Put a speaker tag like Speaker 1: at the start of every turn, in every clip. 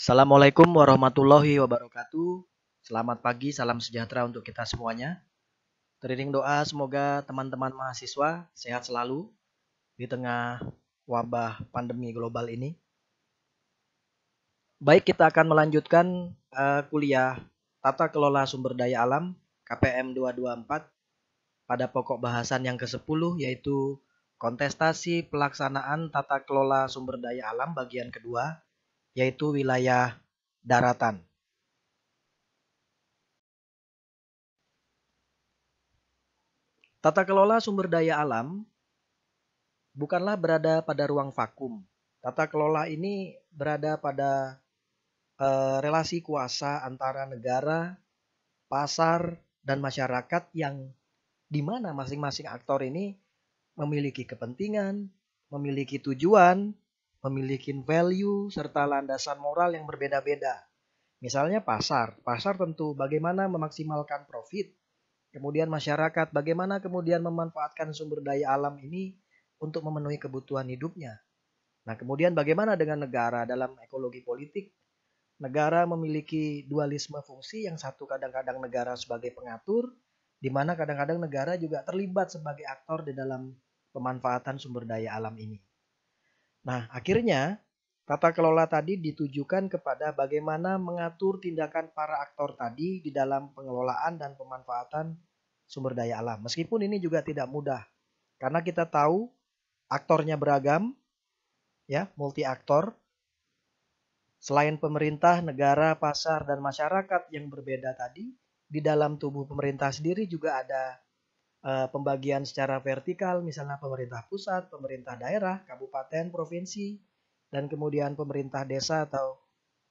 Speaker 1: Assalamualaikum warahmatullahi wabarakatuh. Selamat pagi, salam sejahtera untuk kita semuanya. Teriring doa semoga teman-teman mahasiswa sehat selalu di tengah wabah pandemi global ini. Baik, kita akan melanjutkan uh, kuliah Tata Kelola Sumber Daya Alam KPM 224 pada pokok bahasan yang ke-10 yaitu kontestasi pelaksanaan tata kelola sumber daya alam bagian kedua yaitu wilayah daratan. Tata kelola sumber daya alam bukanlah berada pada ruang vakum. Tata kelola ini berada pada e, relasi kuasa antara negara, pasar, dan masyarakat yang di mana masing-masing aktor ini memiliki kepentingan, memiliki tujuan, memiliki value serta landasan moral yang berbeda-beda. Misalnya pasar, pasar tentu bagaimana memaksimalkan profit. Kemudian masyarakat, bagaimana kemudian memanfaatkan sumber daya alam ini untuk memenuhi kebutuhan hidupnya. Nah, kemudian bagaimana dengan negara dalam ekologi politik? Negara memiliki dualisme fungsi yang satu kadang-kadang negara sebagai pengatur, di mana kadang-kadang negara juga terlibat sebagai aktor di dalam pemanfaatan sumber daya alam ini. Nah, akhirnya tata kelola tadi ditujukan kepada bagaimana mengatur tindakan para aktor tadi di dalam pengelolaan dan pemanfaatan sumber daya alam. Meskipun ini juga tidak mudah karena kita tahu aktornya beragam ya, multi aktor. Selain pemerintah, negara, pasar dan masyarakat yang berbeda tadi, di dalam tubuh pemerintah sendiri juga ada Eh, pembagian secara vertikal, misalnya pemerintah pusat, pemerintah daerah, kabupaten, provinsi, dan kemudian pemerintah desa atau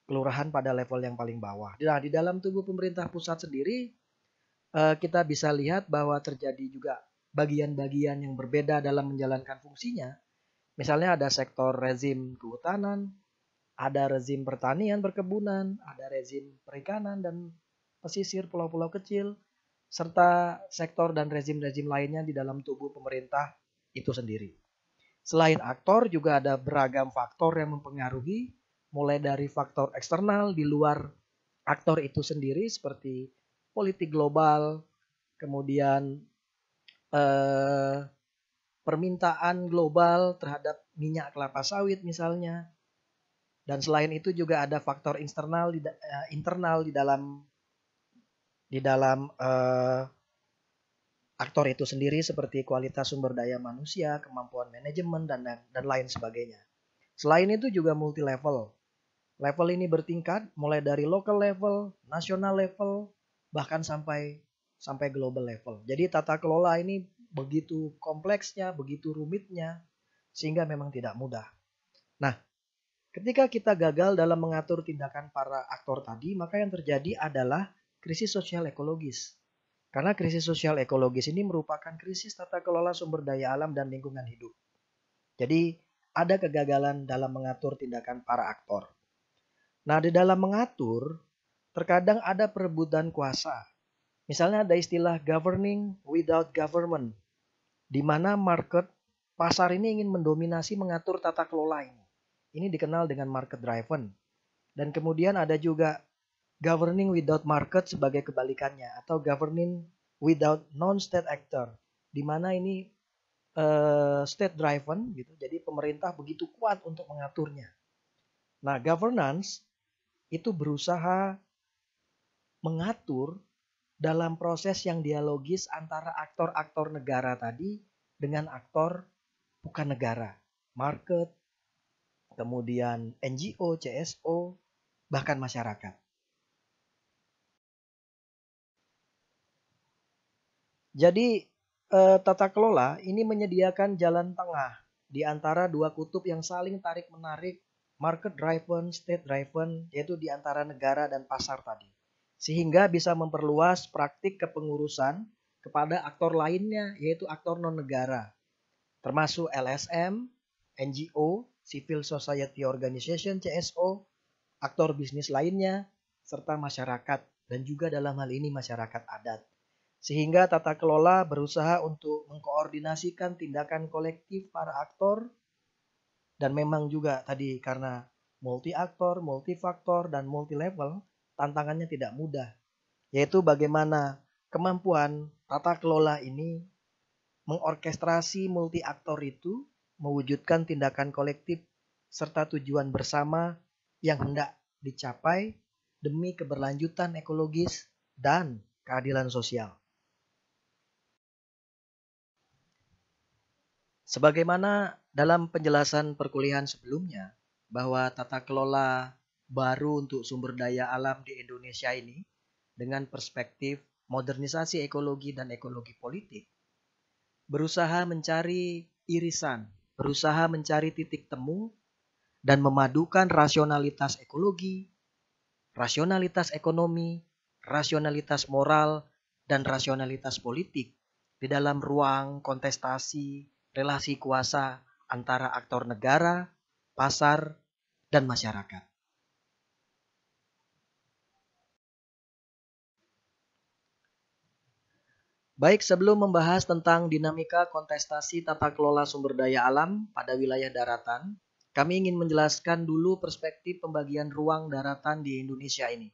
Speaker 1: kelurahan pada level yang paling bawah. Nah, di dalam tubuh pemerintah pusat sendiri eh, kita bisa lihat bahwa terjadi juga bagian-bagian yang berbeda dalam menjalankan fungsinya. Misalnya ada sektor rezim kehutanan, ada rezim pertanian perkebunan, ada rezim perikanan dan pesisir pulau-pulau kecil, serta sektor dan rezim-rezim lainnya di dalam tubuh pemerintah itu sendiri. Selain aktor, juga ada beragam faktor yang mempengaruhi, mulai dari faktor eksternal di luar aktor itu sendiri, seperti politik global, kemudian eh, permintaan global terhadap minyak kelapa sawit misalnya, dan selain itu juga ada faktor internal di, eh, internal di dalam di dalam uh, aktor itu sendiri seperti kualitas sumber daya manusia, kemampuan manajemen dan dan lain sebagainya. Selain itu juga multi level. Level ini bertingkat mulai dari local level, nasional level, bahkan sampai sampai global level. Jadi tata kelola ini begitu kompleksnya, begitu rumitnya sehingga memang tidak mudah. Nah, ketika kita gagal dalam mengatur tindakan para aktor tadi, maka yang terjadi adalah krisis sosial ekologis. Karena krisis sosial ekologis ini merupakan krisis tata kelola sumber daya alam dan lingkungan hidup. Jadi, ada kegagalan dalam mengatur tindakan para aktor. Nah, di dalam mengatur, terkadang ada perebutan kuasa. Misalnya ada istilah governing without government, di mana market, pasar ini ingin mendominasi mengatur tata kelola ini. Ini dikenal dengan market driven. Dan kemudian ada juga governing without market sebagai kebalikannya atau governing without non-state actor, di mana ini uh, state driven gitu. Jadi pemerintah begitu kuat untuk mengaturnya. Nah, governance itu berusaha mengatur dalam proses yang dialogis antara aktor-aktor negara tadi dengan aktor bukan negara, market, kemudian NGO, CSO, bahkan masyarakat. Jadi eh, tata kelola ini menyediakan jalan tengah di antara dua kutub yang saling tarik menarik market driven, state driven, yaitu di antara negara dan pasar tadi. Sehingga bisa memperluas praktik kepengurusan kepada aktor lainnya, yaitu aktor non-negara, termasuk LSM, NGO, Civil Society Organization, CSO, aktor bisnis lainnya, serta masyarakat, dan juga dalam hal ini masyarakat adat sehingga tata kelola berusaha untuk mengkoordinasikan tindakan kolektif para aktor dan memang juga tadi karena multi aktor, multi faktor dan multi level tantangannya tidak mudah yaitu bagaimana kemampuan tata kelola ini mengorkestrasi multi aktor itu mewujudkan tindakan kolektif serta tujuan bersama yang hendak dicapai demi keberlanjutan ekologis dan keadilan sosial. Sebagaimana dalam penjelasan perkuliahan sebelumnya, bahwa tata kelola baru untuk sumber daya alam di Indonesia ini dengan perspektif modernisasi ekologi dan ekologi politik, berusaha mencari irisan, berusaha mencari titik temu, dan memadukan rasionalitas ekologi, rasionalitas ekonomi, rasionalitas moral, dan rasionalitas politik di dalam ruang kontestasi relasi kuasa antara aktor negara, pasar, dan masyarakat. Baik, sebelum membahas tentang dinamika kontestasi tata kelola sumber daya alam pada wilayah daratan, kami ingin menjelaskan dulu perspektif pembagian ruang daratan di Indonesia ini.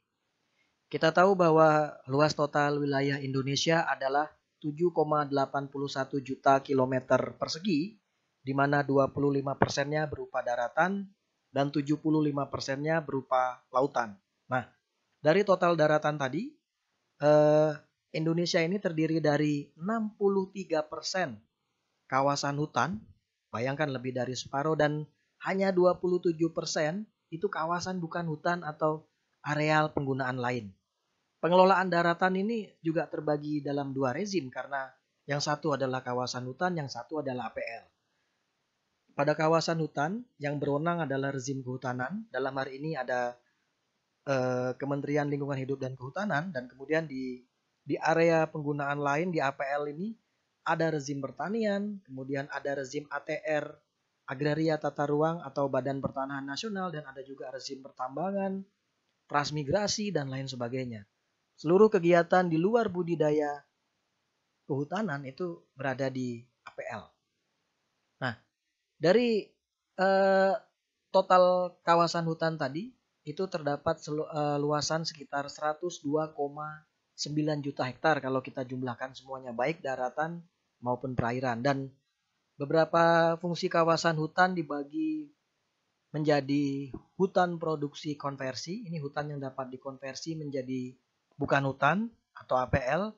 Speaker 1: Kita tahu bahwa luas total wilayah Indonesia adalah 7,81 juta kilometer persegi, di mana 25 persennya berupa daratan dan 75 persennya berupa lautan. Nah, dari total daratan tadi, eh, Indonesia ini terdiri dari 63 persen kawasan hutan, bayangkan lebih dari separuh dan hanya 27 persen itu kawasan bukan hutan atau areal penggunaan lain. Pengelolaan daratan ini juga terbagi dalam dua rezim karena yang satu adalah kawasan hutan, yang satu adalah APL. Pada kawasan hutan, yang berwenang adalah rezim kehutanan. Dalam hari ini ada eh, Kementerian Lingkungan Hidup dan Kehutanan, dan kemudian di di area penggunaan lain di APL ini ada rezim pertanian, kemudian ada rezim ATR, Agraria Tata Ruang atau Badan Pertanahan Nasional, dan ada juga rezim pertambangan, transmigrasi, dan lain sebagainya. Seluruh kegiatan di luar budidaya kehutanan itu berada di APL. Nah, dari eh, total kawasan hutan tadi itu terdapat selu, eh, luasan sekitar 102,9 juta hektar kalau kita jumlahkan semuanya baik daratan maupun perairan dan beberapa fungsi kawasan hutan dibagi menjadi hutan produksi konversi. Ini hutan yang dapat dikonversi menjadi bukan hutan atau APL,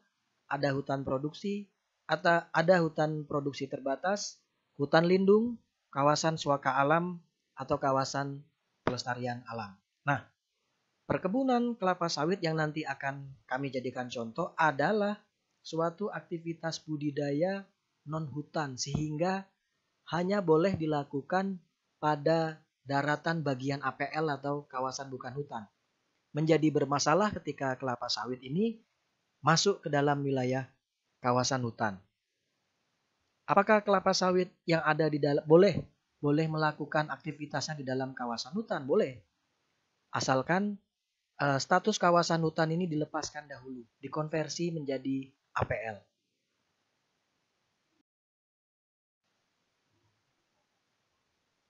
Speaker 1: ada hutan produksi, atau ada hutan produksi terbatas, hutan lindung, kawasan suaka alam, atau kawasan pelestarian alam. Nah, perkebunan kelapa sawit yang nanti akan kami jadikan contoh adalah suatu aktivitas budidaya non-hutan sehingga hanya boleh dilakukan pada daratan bagian APL atau kawasan bukan hutan menjadi bermasalah ketika kelapa sawit ini masuk ke dalam wilayah kawasan hutan. Apakah kelapa sawit yang ada di dalam boleh boleh melakukan aktivitasnya di dalam kawasan hutan? Boleh. Asalkan eh, status kawasan hutan ini dilepaskan dahulu, dikonversi menjadi APL.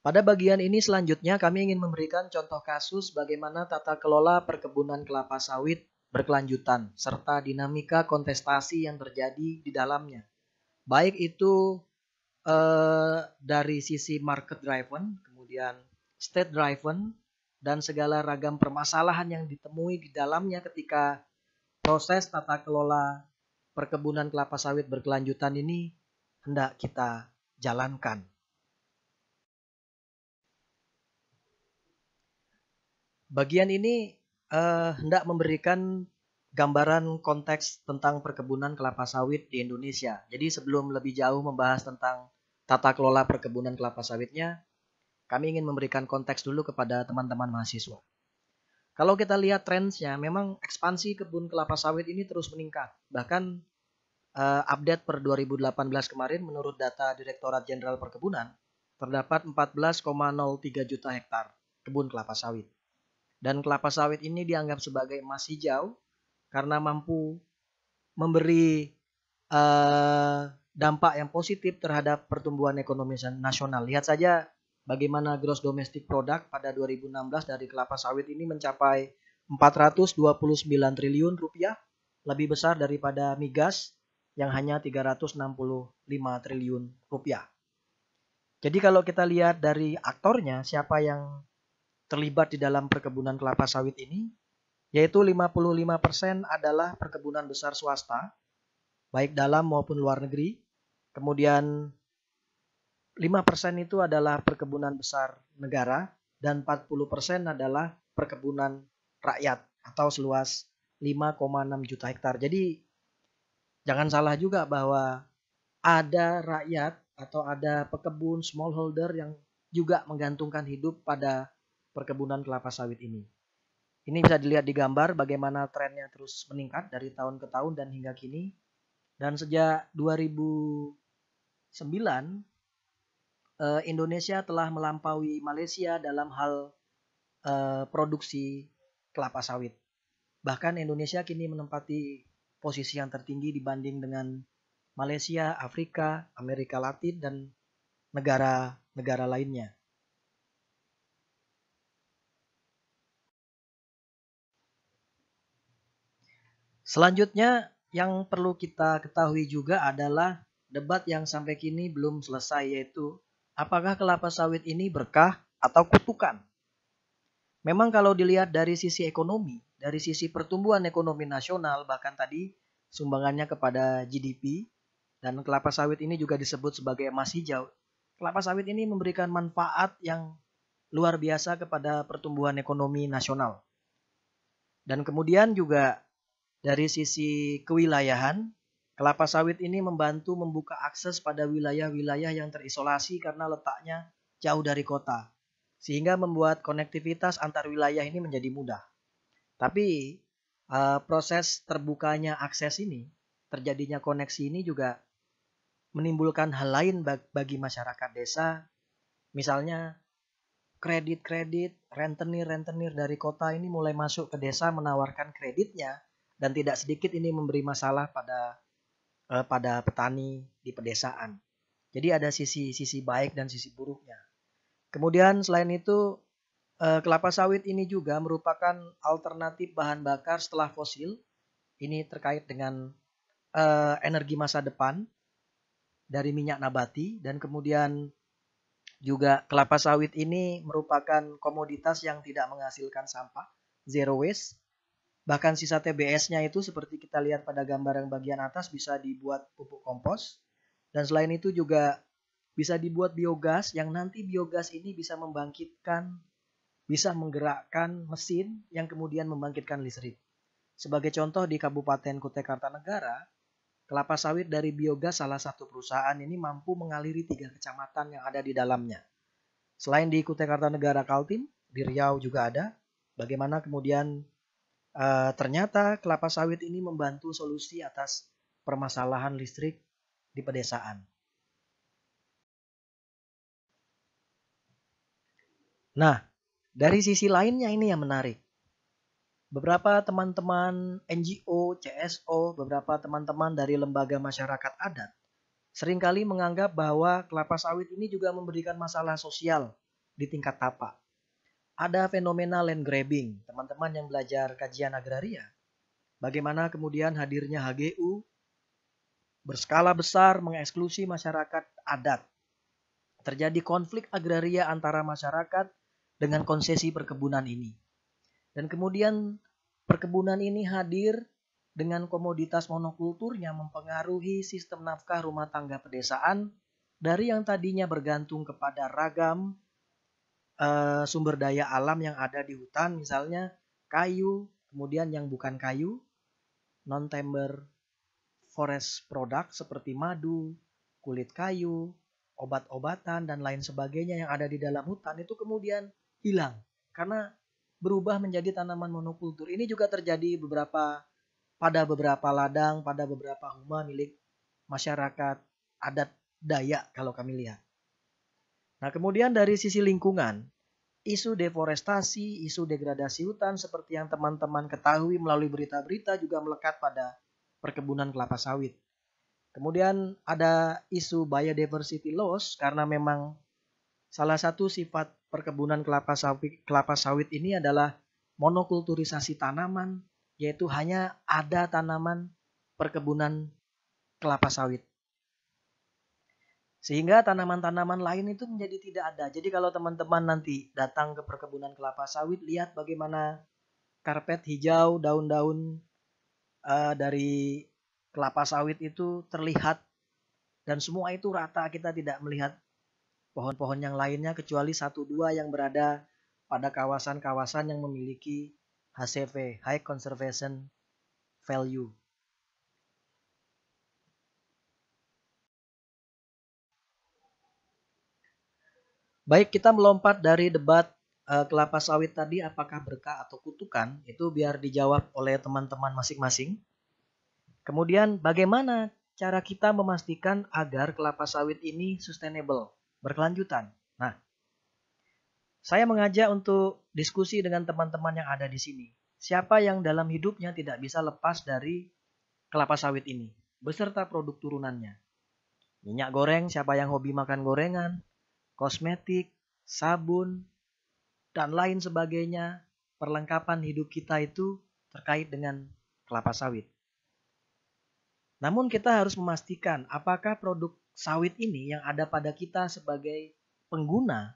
Speaker 1: Pada bagian ini selanjutnya kami ingin memberikan contoh kasus bagaimana tata kelola perkebunan kelapa sawit berkelanjutan serta dinamika kontestasi yang terjadi di dalamnya. Baik itu eh, dari sisi market driven, kemudian state driven dan segala ragam permasalahan yang ditemui di dalamnya ketika proses tata kelola perkebunan kelapa sawit berkelanjutan ini hendak kita jalankan. Bagian ini uh, hendak memberikan gambaran konteks tentang perkebunan kelapa sawit di Indonesia. Jadi sebelum lebih jauh membahas tentang tata kelola perkebunan kelapa sawitnya, kami ingin memberikan konteks dulu kepada teman-teman mahasiswa. Kalau kita lihat trennya, memang ekspansi kebun kelapa sawit ini terus meningkat. Bahkan uh, update per 2018 kemarin menurut data Direktorat Jenderal Perkebunan terdapat 14,03 juta hektar kebun kelapa sawit. Dan kelapa sawit ini dianggap sebagai emas hijau karena mampu memberi uh, dampak yang positif terhadap pertumbuhan ekonomi nasional. Lihat saja bagaimana gross domestic product pada 2016 dari kelapa sawit ini mencapai 429 triliun rupiah, lebih besar daripada migas yang hanya 365 triliun rupiah. Jadi kalau kita lihat dari aktornya, siapa yang terlibat di dalam perkebunan kelapa sawit ini, yaitu 55% adalah perkebunan besar swasta, baik dalam maupun luar negeri. Kemudian 5% itu adalah perkebunan besar negara dan 40% adalah perkebunan rakyat atau seluas 5,6 juta hektar. Jadi jangan salah juga bahwa ada rakyat atau ada pekebun smallholder yang juga menggantungkan hidup pada perkebunan kelapa sawit ini. Ini bisa dilihat di gambar bagaimana trennya terus meningkat dari tahun ke tahun dan hingga kini. Dan sejak 2009, eh, Indonesia telah melampaui Malaysia dalam hal eh, produksi kelapa sawit. Bahkan Indonesia kini menempati posisi yang tertinggi dibanding dengan Malaysia, Afrika, Amerika Latin, dan negara-negara lainnya. Selanjutnya yang perlu kita ketahui juga adalah debat yang sampai kini belum selesai yaitu apakah kelapa sawit ini berkah atau kutukan. Memang kalau dilihat dari sisi ekonomi, dari sisi pertumbuhan ekonomi nasional bahkan tadi sumbangannya kepada GDP dan kelapa sawit ini juga disebut sebagai emas hijau. Kelapa sawit ini memberikan manfaat yang luar biasa kepada pertumbuhan ekonomi nasional. Dan kemudian juga dari sisi kewilayahan, kelapa sawit ini membantu membuka akses pada wilayah-wilayah yang terisolasi karena letaknya jauh dari kota, sehingga membuat konektivitas antar wilayah ini menjadi mudah. Tapi eh, proses terbukanya akses ini, terjadinya koneksi ini juga menimbulkan hal lain bagi masyarakat desa, misalnya kredit-kredit, rentenir-rentenir dari kota ini mulai masuk ke desa menawarkan kreditnya dan tidak sedikit ini memberi masalah pada eh, pada petani di pedesaan. Jadi ada sisi sisi baik dan sisi buruknya. Kemudian selain itu eh, kelapa sawit ini juga merupakan alternatif bahan bakar setelah fosil. Ini terkait dengan eh, energi masa depan dari minyak nabati dan kemudian juga kelapa sawit ini merupakan komoditas yang tidak menghasilkan sampah, zero waste Bahkan sisa TBS-nya itu seperti kita lihat pada gambar yang bagian atas bisa dibuat pupuk kompos. Dan selain itu juga bisa dibuat biogas yang nanti biogas ini bisa membangkitkan, bisa menggerakkan mesin yang kemudian membangkitkan listrik. Sebagai contoh di Kabupaten Kutai Kartanegara, kelapa sawit dari biogas salah satu perusahaan ini mampu mengaliri tiga kecamatan yang ada di dalamnya. Selain di Kutai Kartanegara Kaltim, di Riau juga ada. Bagaimana kemudian Uh, ternyata kelapa sawit ini membantu solusi atas permasalahan listrik di pedesaan. Nah, dari sisi lainnya ini yang menarik. Beberapa teman-teman NGO, CSO, beberapa teman-teman dari lembaga masyarakat adat seringkali menganggap bahwa kelapa sawit ini juga memberikan masalah sosial di tingkat tapak ada fenomena land grabbing, teman-teman yang belajar kajian agraria. Bagaimana kemudian hadirnya HGU berskala besar mengeksklusi masyarakat adat. Terjadi konflik agraria antara masyarakat dengan konsesi perkebunan ini. Dan kemudian perkebunan ini hadir dengan komoditas monokulturnya mempengaruhi sistem nafkah rumah tangga pedesaan dari yang tadinya bergantung kepada ragam uh, sumber daya alam yang ada di hutan misalnya kayu, kemudian yang bukan kayu, non-timber forest product seperti madu, kulit kayu, obat-obatan dan lain sebagainya yang ada di dalam hutan itu kemudian hilang karena berubah menjadi tanaman monokultur. Ini juga terjadi beberapa pada beberapa ladang, pada beberapa rumah milik masyarakat adat Dayak kalau kami lihat. Nah, kemudian dari sisi lingkungan, isu deforestasi, isu degradasi hutan seperti yang teman-teman ketahui melalui berita-berita juga melekat pada perkebunan kelapa sawit. Kemudian ada isu biodiversity loss karena memang salah satu sifat perkebunan kelapa sawit, kelapa sawit ini adalah monokulturisasi tanaman, yaitu hanya ada tanaman perkebunan kelapa sawit. Sehingga tanaman-tanaman lain itu menjadi tidak ada. Jadi kalau teman-teman nanti datang ke perkebunan kelapa sawit, lihat bagaimana karpet hijau, daun-daun uh, dari kelapa sawit itu terlihat dan semua itu rata kita tidak melihat pohon-pohon yang lainnya kecuali satu dua yang berada pada kawasan-kawasan yang memiliki HCV, High Conservation Value. Baik, kita melompat dari debat uh, kelapa sawit tadi apakah berkah atau kutukan, itu biar dijawab oleh teman-teman masing-masing. Kemudian bagaimana cara kita memastikan agar kelapa sawit ini sustainable, berkelanjutan? Nah, saya mengajak untuk diskusi dengan teman-teman yang ada di sini. Siapa yang dalam hidupnya tidak bisa lepas dari kelapa sawit ini, beserta produk turunannya. Minyak goreng, siapa yang hobi makan gorengan, kosmetik, sabun, dan lain sebagainya, perlengkapan hidup kita itu terkait dengan kelapa sawit. Namun kita harus memastikan apakah produk sawit ini yang ada pada kita sebagai pengguna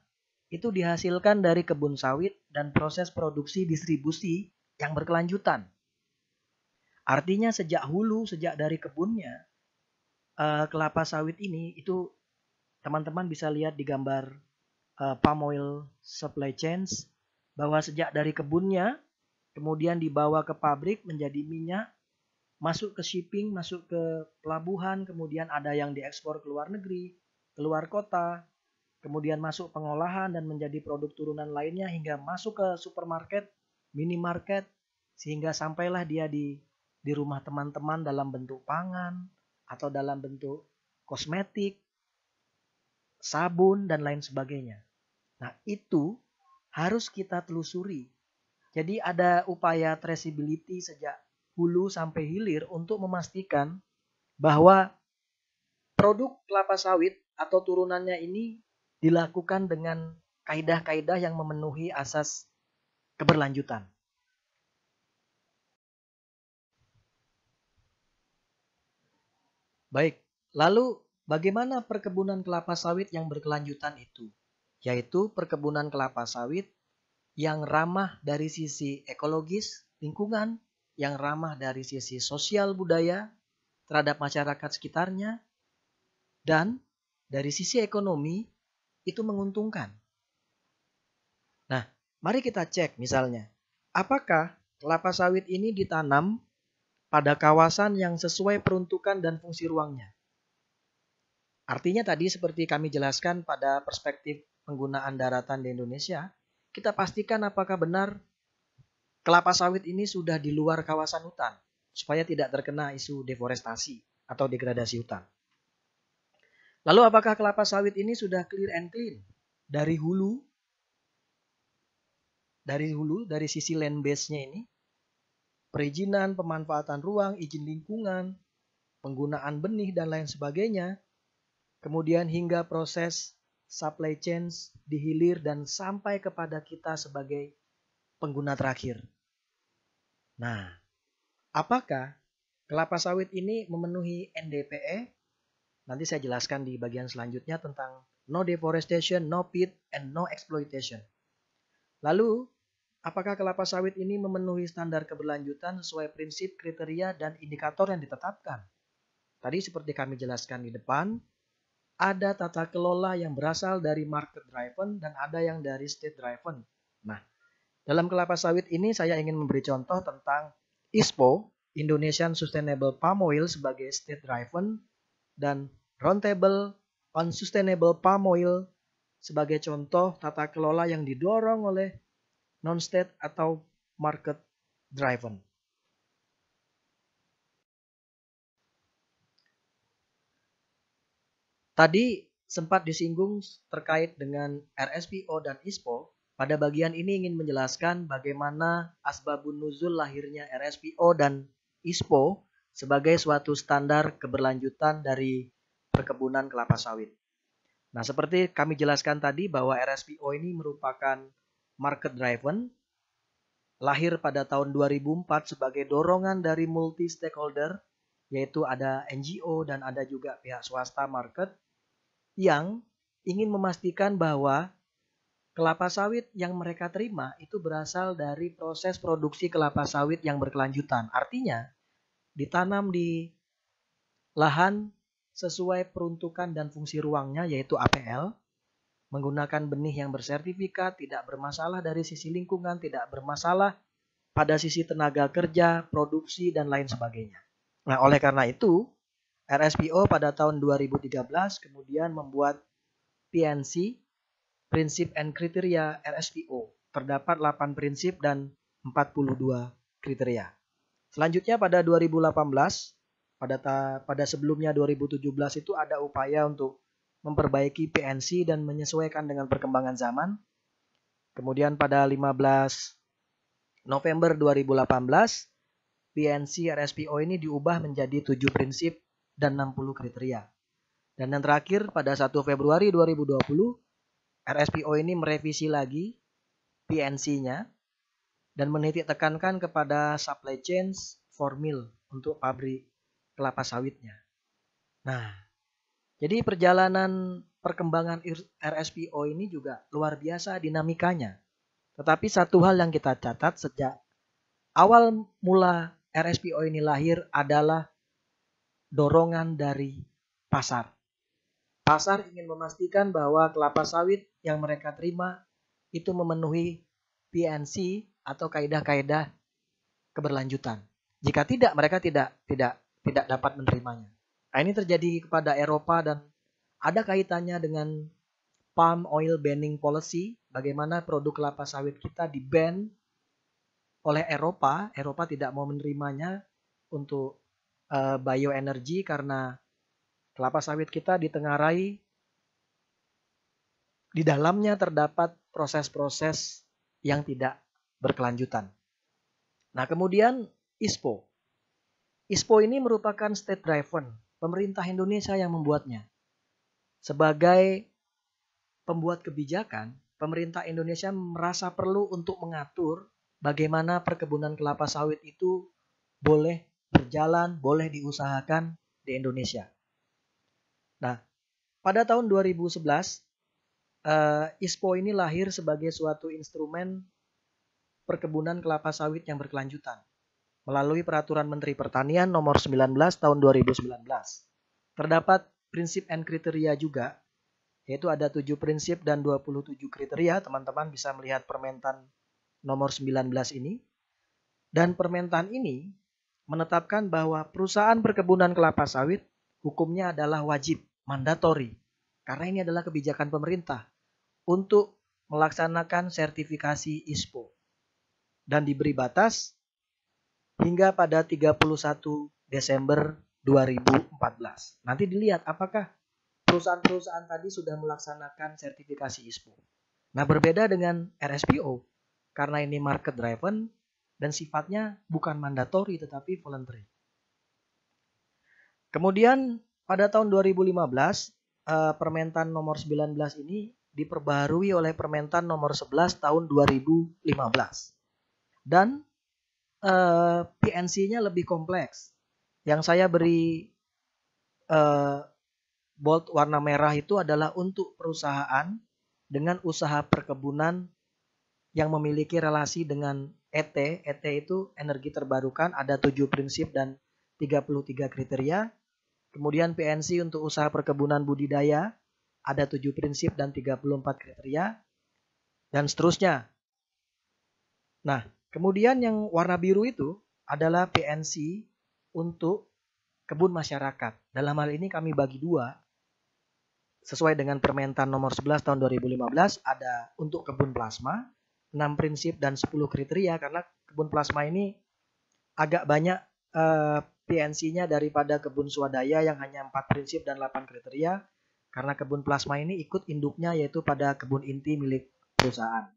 Speaker 1: itu dihasilkan dari kebun sawit dan proses produksi distribusi yang berkelanjutan. Artinya sejak hulu, sejak dari kebunnya, eh, kelapa sawit ini itu teman-teman bisa lihat di gambar uh, eh, palm oil supply chains bahwa sejak dari kebunnya kemudian dibawa ke pabrik menjadi minyak masuk ke shipping, masuk ke pelabuhan, kemudian ada yang diekspor ke luar negeri, keluar kota, kemudian masuk pengolahan dan menjadi produk turunan lainnya hingga masuk ke supermarket, minimarket, sehingga sampailah dia di di rumah teman-teman dalam bentuk pangan atau dalam bentuk kosmetik sabun, dan lain sebagainya. Nah, itu harus kita telusuri. Jadi ada upaya traceability sejak hulu sampai hilir untuk memastikan bahwa produk kelapa sawit atau turunannya ini dilakukan dengan kaidah-kaidah yang memenuhi asas keberlanjutan. Baik, lalu Bagaimana perkebunan kelapa sawit yang berkelanjutan itu? Yaitu perkebunan kelapa sawit yang ramah dari sisi ekologis, lingkungan, yang ramah dari sisi sosial budaya terhadap masyarakat sekitarnya, dan dari sisi ekonomi itu menguntungkan. Nah, mari kita cek misalnya, apakah kelapa sawit ini ditanam pada kawasan yang sesuai peruntukan dan fungsi ruangnya? Artinya tadi seperti kami jelaskan pada perspektif penggunaan daratan di Indonesia, kita pastikan apakah benar kelapa sawit ini sudah di luar kawasan hutan supaya tidak terkena isu deforestasi atau degradasi hutan. Lalu apakah kelapa sawit ini sudah clear and clean dari hulu dari hulu dari sisi land base-nya ini perizinan, pemanfaatan ruang, izin lingkungan, penggunaan benih dan lain sebagainya Kemudian hingga proses supply chain dihilir dan sampai kepada kita sebagai pengguna terakhir. Nah, apakah kelapa sawit ini memenuhi NDPE? Nanti saya jelaskan di bagian selanjutnya tentang no deforestation, no pit, and no exploitation. Lalu, apakah kelapa sawit ini memenuhi standar keberlanjutan sesuai prinsip, kriteria, dan indikator yang ditetapkan? Tadi seperti kami jelaskan di depan, ada tata kelola yang berasal dari market driven dan ada yang dari state driven. Nah, dalam kelapa sawit ini saya ingin memberi contoh tentang ISPO, Indonesian Sustainable Palm Oil sebagai state driven dan Roundtable on Sustainable Palm Oil sebagai contoh tata kelola yang didorong oleh non-state atau market driven. Tadi sempat disinggung terkait dengan RSPO dan ISPO. Pada bagian ini ingin menjelaskan bagaimana asbabun nuzul lahirnya RSPO dan ISPO sebagai suatu standar keberlanjutan dari perkebunan kelapa sawit. Nah, seperti kami jelaskan tadi bahwa RSPO ini merupakan market driven lahir pada tahun 2004 sebagai dorongan dari multi stakeholder yaitu ada NGO dan ada juga pihak swasta market yang ingin memastikan bahwa kelapa sawit yang mereka terima itu berasal dari proses produksi kelapa sawit yang berkelanjutan. Artinya, ditanam di lahan sesuai peruntukan dan fungsi ruangnya yaitu APL menggunakan benih yang bersertifikat, tidak bermasalah dari sisi lingkungan, tidak bermasalah pada sisi tenaga kerja, produksi dan lain sebagainya. Nah, oleh karena itu, RSPO pada tahun 2013 kemudian membuat PNC, prinsip and kriteria RSPO. Terdapat 8 prinsip dan 42 kriteria. Selanjutnya pada 2018, pada ta pada sebelumnya 2017 itu ada upaya untuk memperbaiki PNC dan menyesuaikan dengan perkembangan zaman. Kemudian pada 15 November 2018 PNC RSPO ini diubah menjadi 7 prinsip dan 60 kriteria. Dan yang terakhir pada 1 Februari 2020 RSPO ini merevisi lagi PNC-nya dan menitik tekankan kepada supply chain formil untuk pabrik kelapa sawitnya. Nah, jadi perjalanan perkembangan RSPO ini juga luar biasa dinamikanya. Tetapi satu hal yang kita catat sejak awal mula RSPO ini lahir adalah dorongan dari pasar. Pasar ingin memastikan bahwa kelapa sawit yang mereka terima itu memenuhi PNC atau kaedah-kaedah keberlanjutan. Jika tidak, mereka tidak tidak tidak dapat menerimanya. Nah, ini terjadi kepada Eropa dan ada kaitannya dengan palm oil banning policy, bagaimana produk kelapa sawit kita di ban oleh Eropa, Eropa tidak mau menerimanya untuk uh, bioenergi karena kelapa sawit kita ditengarai di dalamnya terdapat proses-proses yang tidak berkelanjutan. Nah, kemudian ISPO. ISPO ini merupakan state driven, pemerintah Indonesia yang membuatnya. Sebagai pembuat kebijakan, pemerintah Indonesia merasa perlu untuk mengatur bagaimana perkebunan kelapa sawit itu boleh berjalan, boleh diusahakan di Indonesia. Nah, pada tahun 2011, uh, eh, ISPO ini lahir sebagai suatu instrumen perkebunan kelapa sawit yang berkelanjutan melalui Peraturan Menteri Pertanian Nomor 19 Tahun 2019. Terdapat prinsip and kriteria juga, yaitu ada tujuh prinsip dan 27 kriteria. Teman-teman bisa melihat permentan nomor 19 ini. Dan permintaan ini menetapkan bahwa perusahaan perkebunan kelapa sawit hukumnya adalah wajib, mandatori. Karena ini adalah kebijakan pemerintah untuk melaksanakan sertifikasi ISPO. Dan diberi batas hingga pada 31 Desember 2014. Nanti dilihat apakah perusahaan-perusahaan tadi sudah melaksanakan sertifikasi ISPO. Nah, berbeda dengan RSPO karena ini market driven dan sifatnya bukan mandatory tetapi voluntary. Kemudian pada tahun 2015 eh, permentan nomor 19 ini diperbarui oleh permentan nomor 11 tahun 2015 dan eh, PNC-nya lebih kompleks. Yang saya beri eh, bold warna merah itu adalah untuk perusahaan dengan usaha perkebunan yang memiliki relasi dengan ET. ET itu energi terbarukan, ada 7 prinsip dan 33 kriteria. Kemudian PNC untuk usaha perkebunan budidaya, ada 7 prinsip dan 34 kriteria. Dan seterusnya. Nah, kemudian yang warna biru itu adalah PNC untuk kebun masyarakat. Dalam hal ini kami bagi dua, sesuai dengan permentan nomor 11 tahun 2015 ada untuk kebun plasma 6 prinsip dan 10 kriteria karena kebun plasma ini agak banyak eh, PNC-nya daripada kebun swadaya yang hanya 4 prinsip dan 8 kriteria karena kebun plasma ini ikut induknya yaitu pada kebun inti milik perusahaan.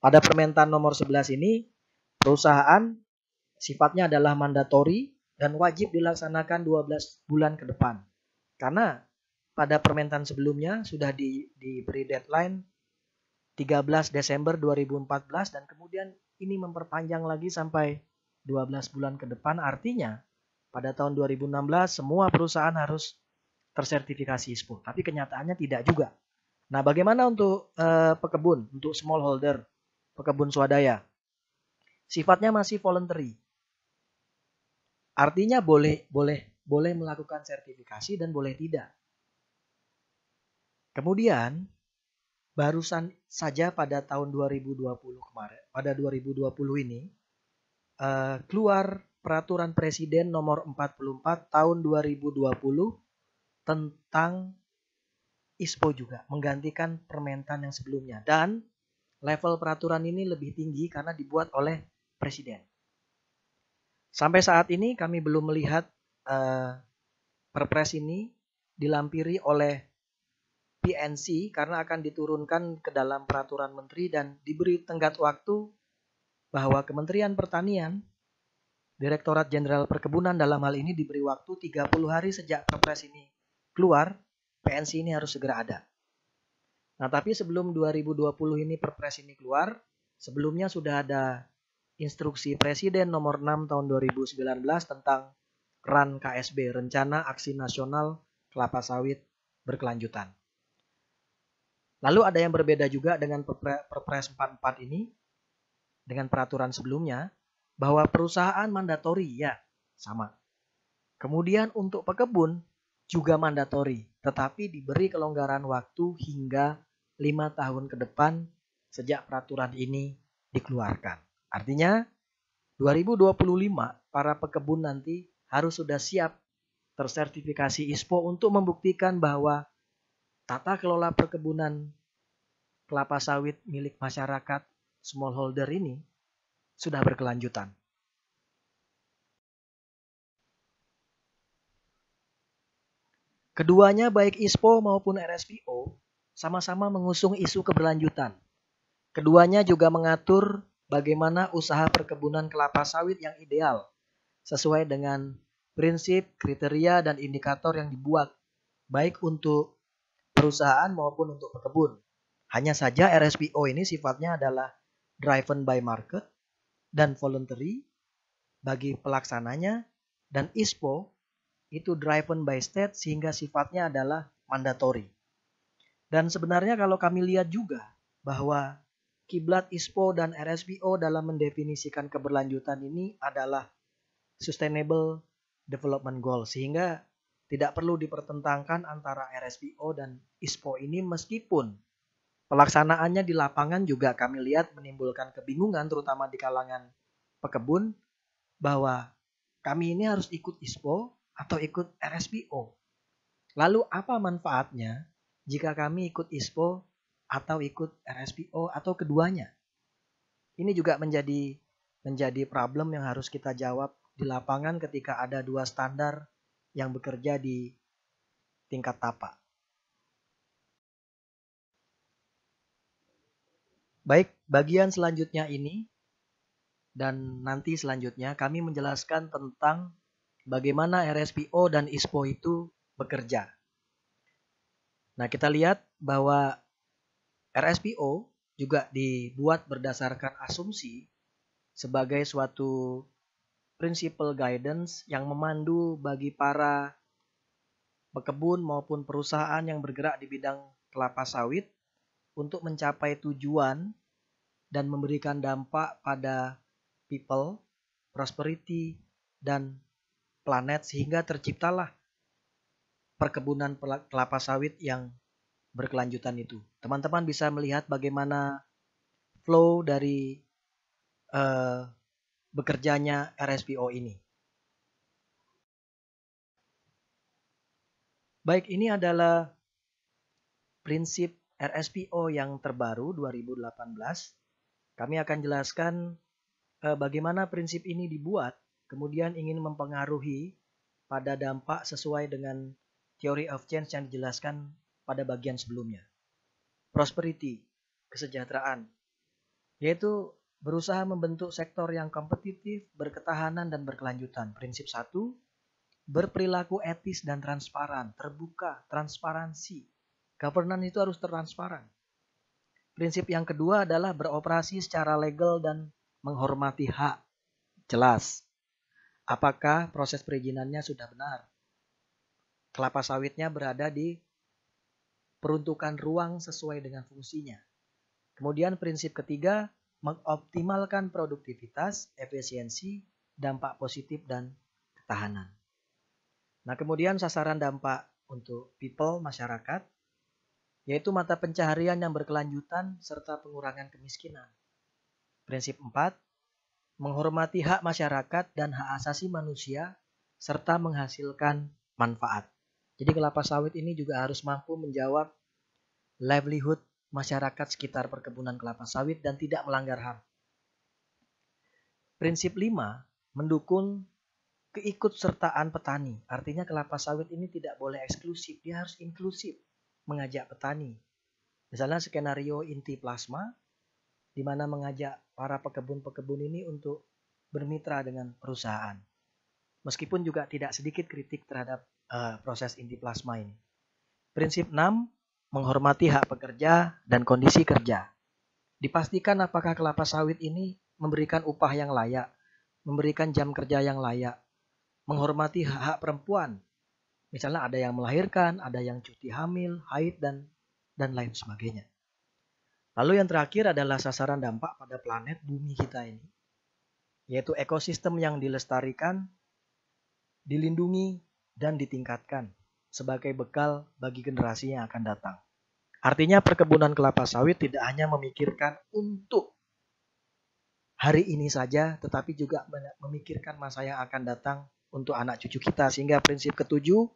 Speaker 1: Pada permintaan nomor 11 ini perusahaan sifatnya adalah mandatori dan wajib dilaksanakan 12 bulan ke depan. Karena pada permintaan sebelumnya sudah di, diberi deadline 13 Desember 2014 dan kemudian ini memperpanjang lagi sampai 12 bulan ke depan artinya pada tahun 2016 semua perusahaan harus tersertifikasi ISPO tapi kenyataannya tidak juga. Nah, bagaimana untuk eh, pekebun, untuk smallholder, pekebun swadaya? Sifatnya masih voluntary. Artinya boleh boleh boleh melakukan sertifikasi dan boleh tidak. Kemudian barusan saja pada tahun 2020 kemarin, pada 2020 ini uh, keluar peraturan presiden nomor 44 tahun 2020 tentang ISPO juga, menggantikan permentan yang sebelumnya dan level peraturan ini lebih tinggi karena dibuat oleh presiden. Sampai saat ini kami belum melihat uh, perpres ini dilampiri oleh PNC karena akan diturunkan ke dalam peraturan menteri dan diberi tenggat waktu bahwa Kementerian Pertanian Direktorat Jenderal Perkebunan dalam hal ini diberi waktu 30 hari sejak Perpres ini keluar, PNC ini harus segera ada. Nah, tapi sebelum 2020 ini Perpres ini keluar, sebelumnya sudah ada instruksi Presiden nomor 6 tahun 2019 tentang RAN KSB, Rencana Aksi Nasional Kelapa Sawit Berkelanjutan. Lalu ada yang berbeda juga dengan Perpres 44 ini dengan peraturan sebelumnya bahwa perusahaan mandatori ya sama. Kemudian untuk pekebun juga mandatori, tetapi diberi kelonggaran waktu hingga 5 tahun ke depan sejak peraturan ini dikeluarkan. Artinya 2025 para pekebun nanti harus sudah siap tersertifikasi ISPO untuk membuktikan bahwa tata kelola perkebunan kelapa sawit milik masyarakat smallholder ini sudah berkelanjutan. Keduanya baik ISPO maupun RSPO sama-sama mengusung isu keberlanjutan. Keduanya juga mengatur bagaimana usaha perkebunan kelapa sawit yang ideal sesuai dengan prinsip, kriteria, dan indikator yang dibuat baik untuk perusahaan maupun untuk perkebun. Hanya saja RSPO ini sifatnya adalah driven by market dan voluntary bagi pelaksananya dan ISPO itu driven by state sehingga sifatnya adalah mandatory. Dan sebenarnya kalau kami lihat juga bahwa kiblat ISPO dan RSPO dalam mendefinisikan keberlanjutan ini adalah sustainable development goal sehingga tidak perlu dipertentangkan antara RSPO dan ISPO ini meskipun pelaksanaannya di lapangan juga kami lihat menimbulkan kebingungan terutama di kalangan pekebun bahwa kami ini harus ikut ISPO atau ikut RSPO. Lalu apa manfaatnya jika kami ikut ISPO atau ikut RSPO atau keduanya? Ini juga menjadi menjadi problem yang harus kita jawab di lapangan ketika ada dua standar yang bekerja di tingkat tapak. Baik, bagian selanjutnya ini dan nanti selanjutnya kami menjelaskan tentang bagaimana RSPO dan ISPO itu bekerja. Nah, kita lihat bahwa RSPO juga dibuat berdasarkan asumsi sebagai suatu Prinsipal guidance yang memandu bagi para pekebun maupun perusahaan yang bergerak di bidang kelapa sawit untuk mencapai tujuan dan memberikan dampak pada people, prosperity, dan planet sehingga terciptalah perkebunan kelapa sawit yang berkelanjutan itu. Teman-teman bisa melihat bagaimana flow dari uh, bekerjanya RSPO ini. Baik, ini adalah prinsip RSPO yang terbaru 2018. Kami akan jelaskan eh, bagaimana prinsip ini dibuat, kemudian ingin mempengaruhi pada dampak sesuai dengan theory of change yang dijelaskan pada bagian sebelumnya. Prosperity, kesejahteraan, yaitu berusaha membentuk sektor yang kompetitif, berketahanan, dan berkelanjutan. Prinsip 1, berperilaku etis dan transparan, terbuka, transparansi. Governance itu harus transparan. Prinsip yang kedua adalah beroperasi secara legal dan menghormati hak. Jelas. Apakah proses perizinannya sudah benar? Kelapa sawitnya berada di peruntukan ruang sesuai dengan fungsinya. Kemudian prinsip ketiga, mengoptimalkan produktivitas, efisiensi, dampak positif, dan ketahanan. Nah, kemudian sasaran dampak untuk people, masyarakat, yaitu mata pencaharian yang berkelanjutan serta pengurangan kemiskinan. Prinsip 4, menghormati hak masyarakat dan hak asasi manusia serta menghasilkan manfaat. Jadi kelapa sawit ini juga harus mampu menjawab livelihood masyarakat sekitar perkebunan kelapa sawit dan tidak melanggar HAM. Prinsip 5 mendukung keikutsertaan petani. Artinya kelapa sawit ini tidak boleh eksklusif, dia harus inklusif mengajak petani. Misalnya skenario inti plasma di mana mengajak para pekebun-pekebun ini untuk bermitra dengan perusahaan. Meskipun juga tidak sedikit kritik terhadap uh, proses inti plasma ini. Prinsip 6 menghormati hak pekerja dan kondisi kerja. Dipastikan apakah kelapa sawit ini memberikan upah yang layak, memberikan jam kerja yang layak, menghormati hak-hak perempuan. Misalnya ada yang melahirkan, ada yang cuti hamil, haid, dan dan lain sebagainya. Lalu yang terakhir adalah sasaran dampak pada planet bumi kita ini, yaitu ekosistem yang dilestarikan, dilindungi, dan ditingkatkan sebagai bekal bagi generasi yang akan datang. Artinya perkebunan kelapa sawit tidak hanya memikirkan untuk hari ini saja, tetapi juga memikirkan masa yang akan datang untuk anak cucu kita. Sehingga prinsip ketujuh,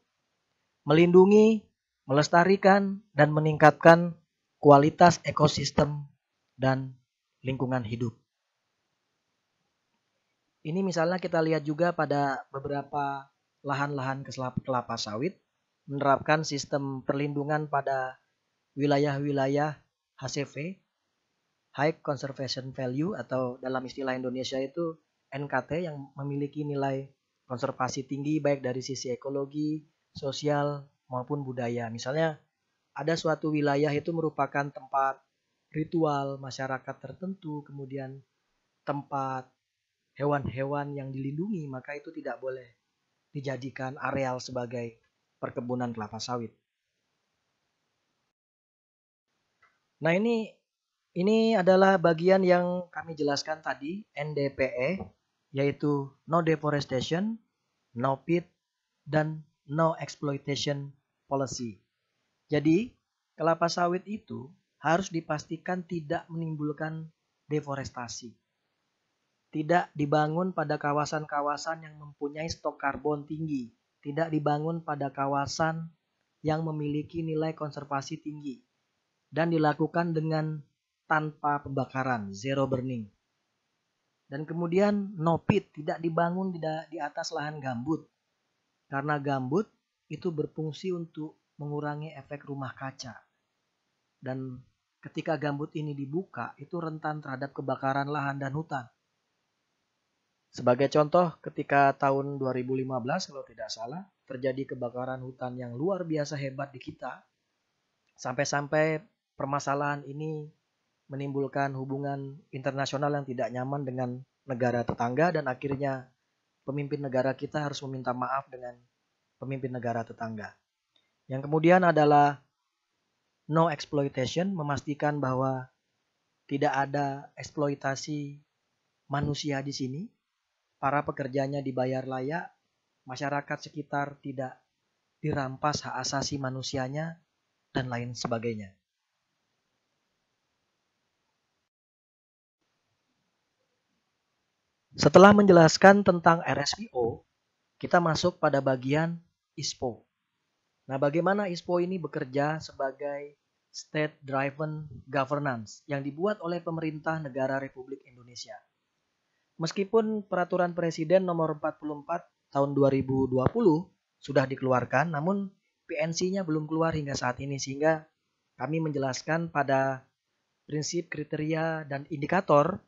Speaker 1: melindungi, melestarikan, dan meningkatkan kualitas ekosistem dan lingkungan hidup. Ini misalnya kita lihat juga pada beberapa lahan-lahan kelapa sawit menerapkan sistem perlindungan pada wilayah-wilayah HCV, High Conservation Value atau dalam istilah Indonesia itu NKT yang memiliki nilai konservasi tinggi baik dari sisi ekologi, sosial maupun budaya. Misalnya ada suatu wilayah itu merupakan tempat ritual masyarakat tertentu, kemudian tempat hewan-hewan yang dilindungi, maka itu tidak boleh dijadikan areal sebagai perkebunan kelapa sawit. Nah, ini ini adalah bagian yang kami jelaskan tadi NDPE yaitu no deforestation, no pit dan no exploitation policy. Jadi, kelapa sawit itu harus dipastikan tidak menimbulkan deforestasi. Tidak dibangun pada kawasan-kawasan yang mempunyai stok karbon tinggi tidak dibangun pada kawasan yang memiliki nilai konservasi tinggi dan dilakukan dengan tanpa pembakaran, zero burning. Dan kemudian no pit tidak dibangun di atas lahan gambut karena gambut itu berfungsi untuk mengurangi efek rumah kaca. Dan ketika gambut ini dibuka itu rentan terhadap kebakaran lahan dan hutan. Sebagai contoh, ketika tahun 2015 kalau tidak salah, terjadi kebakaran hutan yang luar biasa hebat di kita. Sampai-sampai permasalahan ini menimbulkan hubungan internasional yang tidak nyaman dengan negara tetangga dan akhirnya pemimpin negara kita harus meminta maaf dengan pemimpin negara tetangga. Yang kemudian adalah no exploitation, memastikan bahwa tidak ada eksploitasi manusia di sini, para pekerjanya dibayar layak, masyarakat sekitar tidak dirampas hak asasi manusianya, dan lain sebagainya. Setelah menjelaskan tentang RSPO, kita masuk pada bagian ISPO. Nah, bagaimana ISPO ini bekerja sebagai State Driven Governance yang dibuat oleh pemerintah negara Republik Indonesia? Meskipun peraturan presiden nomor 44 tahun 2020 sudah dikeluarkan, namun PNC-nya belum keluar hingga saat ini sehingga kami menjelaskan pada prinsip, kriteria dan indikator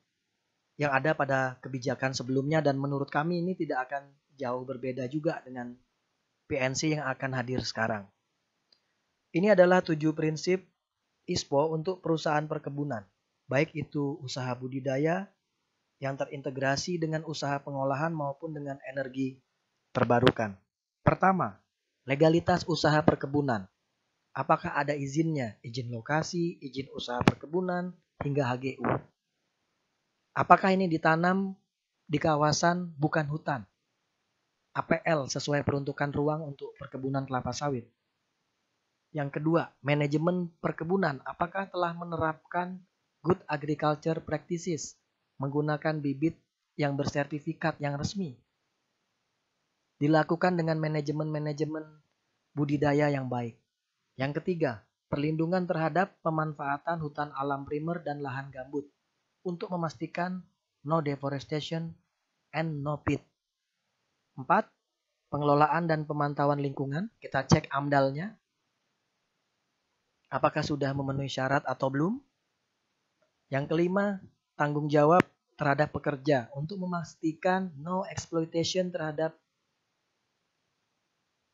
Speaker 1: yang ada pada kebijakan sebelumnya dan menurut kami ini tidak akan jauh berbeda juga dengan PNC yang akan hadir sekarang. Ini adalah tujuh prinsip ISPO untuk perusahaan perkebunan, baik itu usaha budidaya, yang terintegrasi dengan usaha pengolahan maupun dengan energi terbarukan. Pertama, legalitas usaha perkebunan. Apakah ada izinnya, izin lokasi, izin usaha perkebunan, hingga HGU? Apakah ini ditanam di kawasan bukan hutan? APL sesuai peruntukan ruang untuk perkebunan kelapa sawit. Yang kedua, manajemen perkebunan apakah telah menerapkan good agriculture practices menggunakan bibit yang bersertifikat yang resmi. Dilakukan dengan manajemen-manajemen budidaya yang baik. Yang ketiga, perlindungan terhadap pemanfaatan hutan alam primer dan lahan gambut untuk memastikan no deforestation and no pit. Empat, pengelolaan dan pemantauan lingkungan. Kita cek amdalnya. Apakah sudah memenuhi syarat atau belum? Yang kelima, tanggung jawab terhadap pekerja untuk memastikan no exploitation terhadap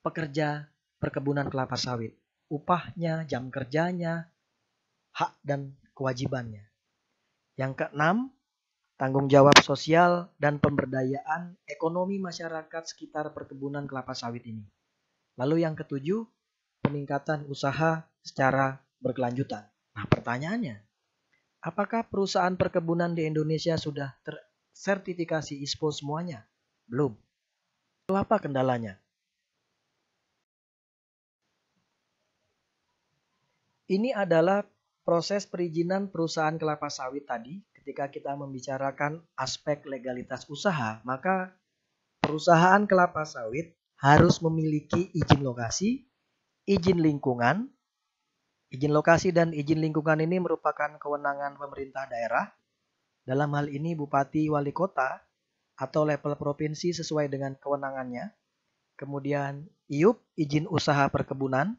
Speaker 1: pekerja perkebunan kelapa sawit, upahnya, jam kerjanya, hak dan kewajibannya. Yang keenam, tanggung jawab sosial dan pemberdayaan ekonomi masyarakat sekitar perkebunan kelapa sawit ini. Lalu yang ketujuh, peningkatan usaha secara berkelanjutan. Nah, pertanyaannya, Apakah perusahaan perkebunan di Indonesia sudah tersertifikasi ISPO semuanya? Belum. Itu apa kendalanya? Ini adalah proses perizinan perusahaan kelapa sawit tadi. Ketika kita membicarakan aspek legalitas usaha, maka perusahaan kelapa sawit harus memiliki izin lokasi, izin lingkungan, Izin lokasi dan izin lingkungan ini merupakan kewenangan pemerintah daerah, dalam hal ini bupati, wali kota, atau level provinsi sesuai dengan kewenangannya. Kemudian IUP, izin usaha perkebunan,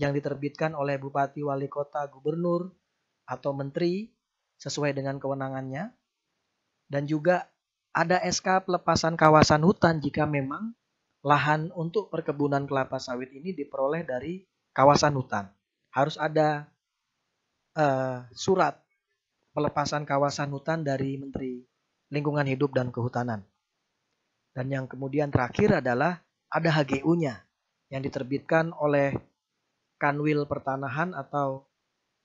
Speaker 1: yang diterbitkan oleh bupati, wali kota, gubernur, atau menteri sesuai dengan kewenangannya. Dan juga ada SK pelepasan kawasan hutan jika memang lahan untuk perkebunan kelapa sawit ini diperoleh dari kawasan hutan harus ada uh, surat pelepasan kawasan hutan dari Menteri Lingkungan Hidup dan Kehutanan. Dan yang kemudian terakhir adalah ada HGU-nya yang diterbitkan oleh Kanwil Pertanahan atau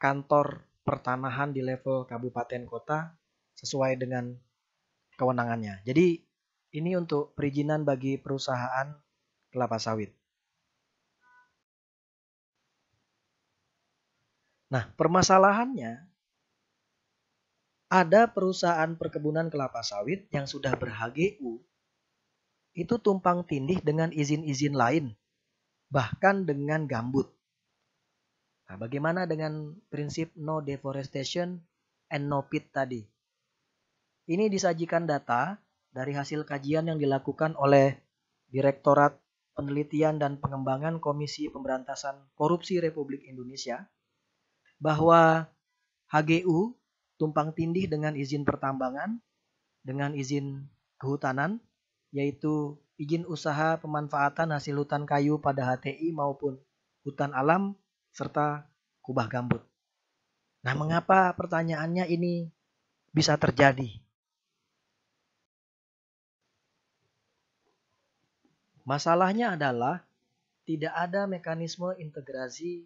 Speaker 1: kantor pertanahan di level kabupaten kota sesuai dengan kewenangannya. Jadi ini untuk perizinan bagi perusahaan kelapa sawit. Nah, permasalahannya ada perusahaan perkebunan kelapa sawit yang sudah berHGU itu tumpang tindih dengan izin-izin lain, bahkan dengan gambut. Nah, bagaimana dengan prinsip no deforestation and no pit tadi? Ini disajikan data dari hasil kajian yang dilakukan oleh Direktorat Penelitian dan Pengembangan Komisi Pemberantasan Korupsi Republik Indonesia bahwa HGU tumpang tindih dengan izin pertambangan, dengan izin kehutanan, yaitu izin usaha pemanfaatan hasil hutan kayu pada HTI maupun hutan alam serta kubah gambut. Nah, mengapa pertanyaannya ini bisa terjadi? Masalahnya adalah tidak ada mekanisme integrasi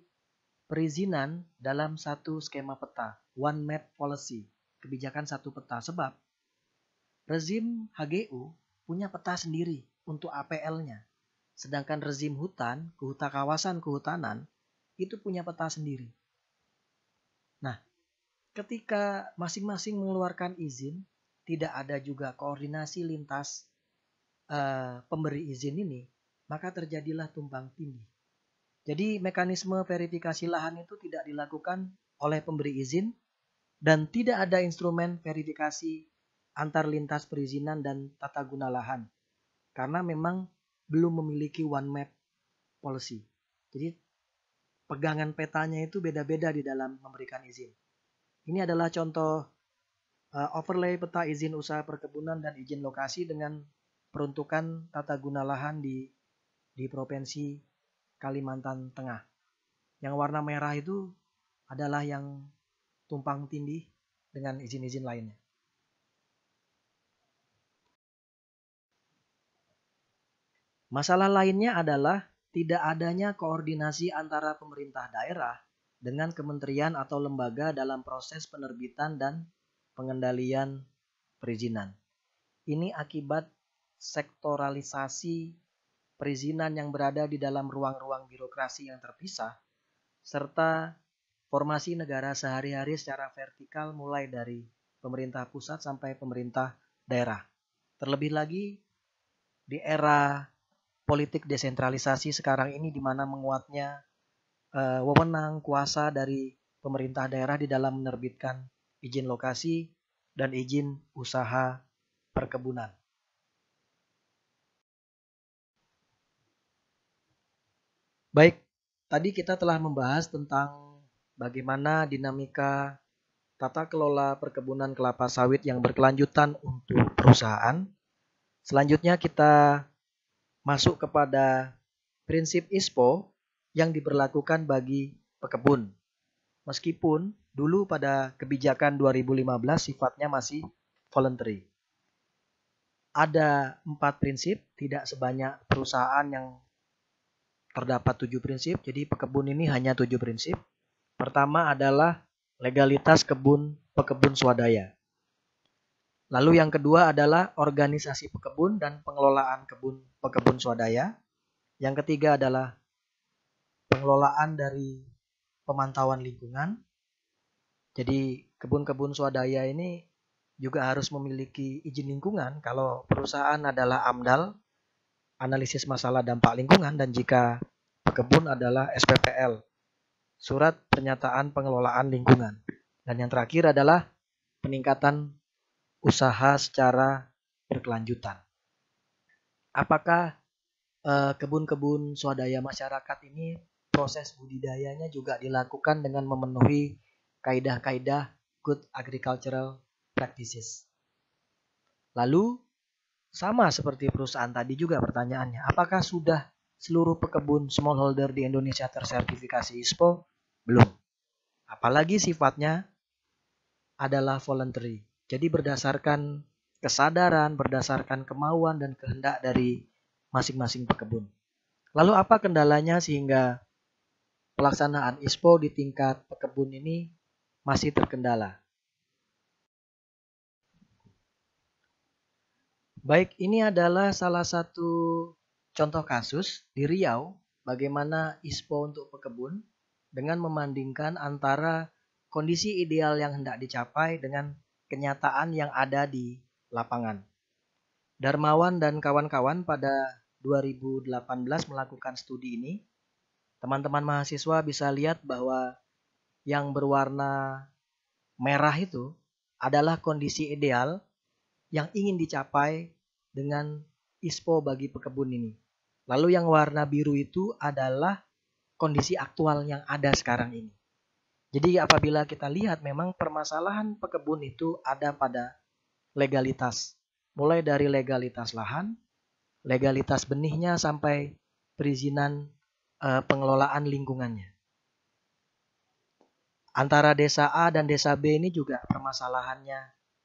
Speaker 1: perizinan dalam satu skema peta, one map policy, kebijakan satu peta. Sebab rezim HGU punya peta sendiri untuk APL-nya. Sedangkan rezim hutan, kehuta kawasan kehutanan itu punya peta sendiri. Nah, ketika masing-masing mengeluarkan izin, tidak ada juga koordinasi lintas uh, pemberi izin ini, maka terjadilah tumpang tindih. Jadi mekanisme verifikasi lahan itu tidak dilakukan oleh pemberi izin dan tidak ada instrumen verifikasi antar lintas perizinan dan tata guna lahan karena memang belum memiliki one map policy. Jadi pegangan petanya itu beda-beda di dalam memberikan izin. Ini adalah contoh eh, overlay peta izin usaha perkebunan dan izin lokasi dengan peruntukan tata guna lahan di di provinsi Kalimantan Tengah. Yang warna merah itu adalah yang tumpang tindih dengan izin-izin lainnya. Masalah lainnya adalah tidak adanya koordinasi antara pemerintah daerah dengan kementerian atau lembaga dalam proses penerbitan dan pengendalian perizinan. Ini akibat sektoralisasi perizinan yang berada di dalam ruang-ruang birokrasi yang terpisah, serta formasi negara sehari-hari secara vertikal mulai dari pemerintah pusat sampai pemerintah daerah. Terlebih lagi di era politik desentralisasi sekarang ini di mana menguatnya uh, wewenang kuasa dari pemerintah daerah di dalam menerbitkan izin lokasi dan izin usaha perkebunan. Baik, tadi kita telah membahas tentang bagaimana dinamika tata kelola perkebunan kelapa sawit yang berkelanjutan untuk perusahaan. Selanjutnya kita masuk kepada prinsip ISPO yang diberlakukan bagi pekebun. Meskipun dulu pada kebijakan 2015 sifatnya masih voluntary. Ada empat prinsip, tidak sebanyak perusahaan yang terdapat tujuh prinsip. Jadi pekebun ini hanya tujuh prinsip. Pertama adalah legalitas kebun pekebun swadaya. Lalu yang kedua adalah organisasi pekebun dan pengelolaan kebun pekebun swadaya. Yang ketiga adalah pengelolaan dari pemantauan lingkungan. Jadi kebun-kebun swadaya ini juga harus memiliki izin lingkungan. Kalau perusahaan adalah AMDAL, analisis masalah dampak lingkungan dan jika pekebun adalah SPPL, surat pernyataan pengelolaan lingkungan. Dan yang terakhir adalah peningkatan usaha secara berkelanjutan. Apakah eh, kebun-kebun eh, swadaya masyarakat ini proses budidayanya juga dilakukan dengan memenuhi kaedah-kaedah good agricultural practices. Lalu sama seperti perusahaan tadi juga pertanyaannya, apakah sudah seluruh pekebun smallholder di Indonesia tersertifikasi ISPO? Belum. Apalagi sifatnya adalah voluntary. Jadi berdasarkan kesadaran, berdasarkan kemauan dan kehendak dari masing-masing pekebun. Lalu apa kendalanya sehingga pelaksanaan ISPO di tingkat pekebun ini masih terkendala? Baik, ini adalah salah satu contoh kasus di Riau bagaimana ISPO untuk pekebun dengan memandingkan antara kondisi ideal yang hendak dicapai dengan kenyataan yang ada di lapangan. Darmawan dan kawan-kawan pada 2018 melakukan studi ini. Teman-teman mahasiswa bisa lihat bahwa yang berwarna merah itu adalah kondisi ideal yang ingin dicapai dengan ISPO bagi pekebun ini. Lalu yang warna biru itu adalah kondisi aktual yang ada sekarang ini. Jadi apabila kita lihat memang permasalahan pekebun itu ada pada legalitas. Mulai dari legalitas lahan, legalitas benihnya sampai perizinan eh, pengelolaan lingkungannya. Antara desa A dan desa B ini juga permasalahannya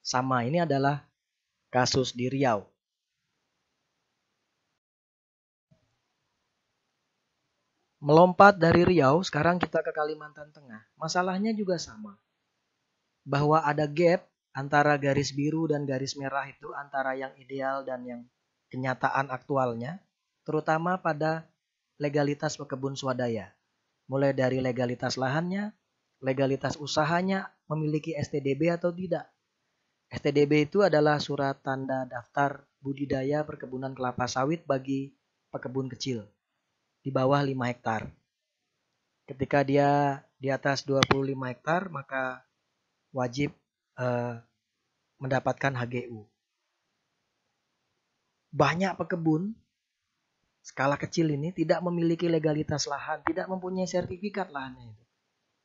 Speaker 1: sama. Ini adalah kasus di Riau. melompat dari Riau, sekarang kita ke Kalimantan Tengah. Masalahnya juga sama. Bahwa ada gap antara garis biru dan garis merah itu antara yang ideal dan yang kenyataan aktualnya, terutama pada legalitas pekebun swadaya. Mulai dari legalitas lahannya, legalitas usahanya, memiliki STDB atau tidak. STDB itu adalah surat tanda daftar budidaya perkebunan kelapa sawit bagi pekebun kecil di bawah 5 hektar. Ketika dia di atas 25 hektar maka wajib eh, mendapatkan HGU. Banyak pekebun skala kecil ini tidak memiliki legalitas lahan, tidak mempunyai sertifikat lahannya itu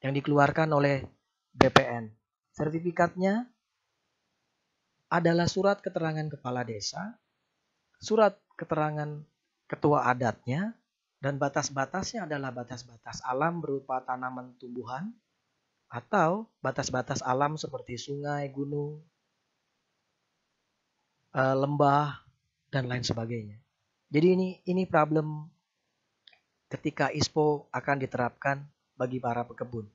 Speaker 1: yang dikeluarkan oleh BPN. Sertifikatnya adalah surat keterangan kepala desa, surat keterangan ketua adatnya, dan batas-batasnya adalah batas-batas alam berupa tanaman tumbuhan atau batas-batas alam seperti sungai, gunung, eh, lembah, dan lain sebagainya. Jadi ini ini problem ketika ISPO akan diterapkan bagi para pekebun.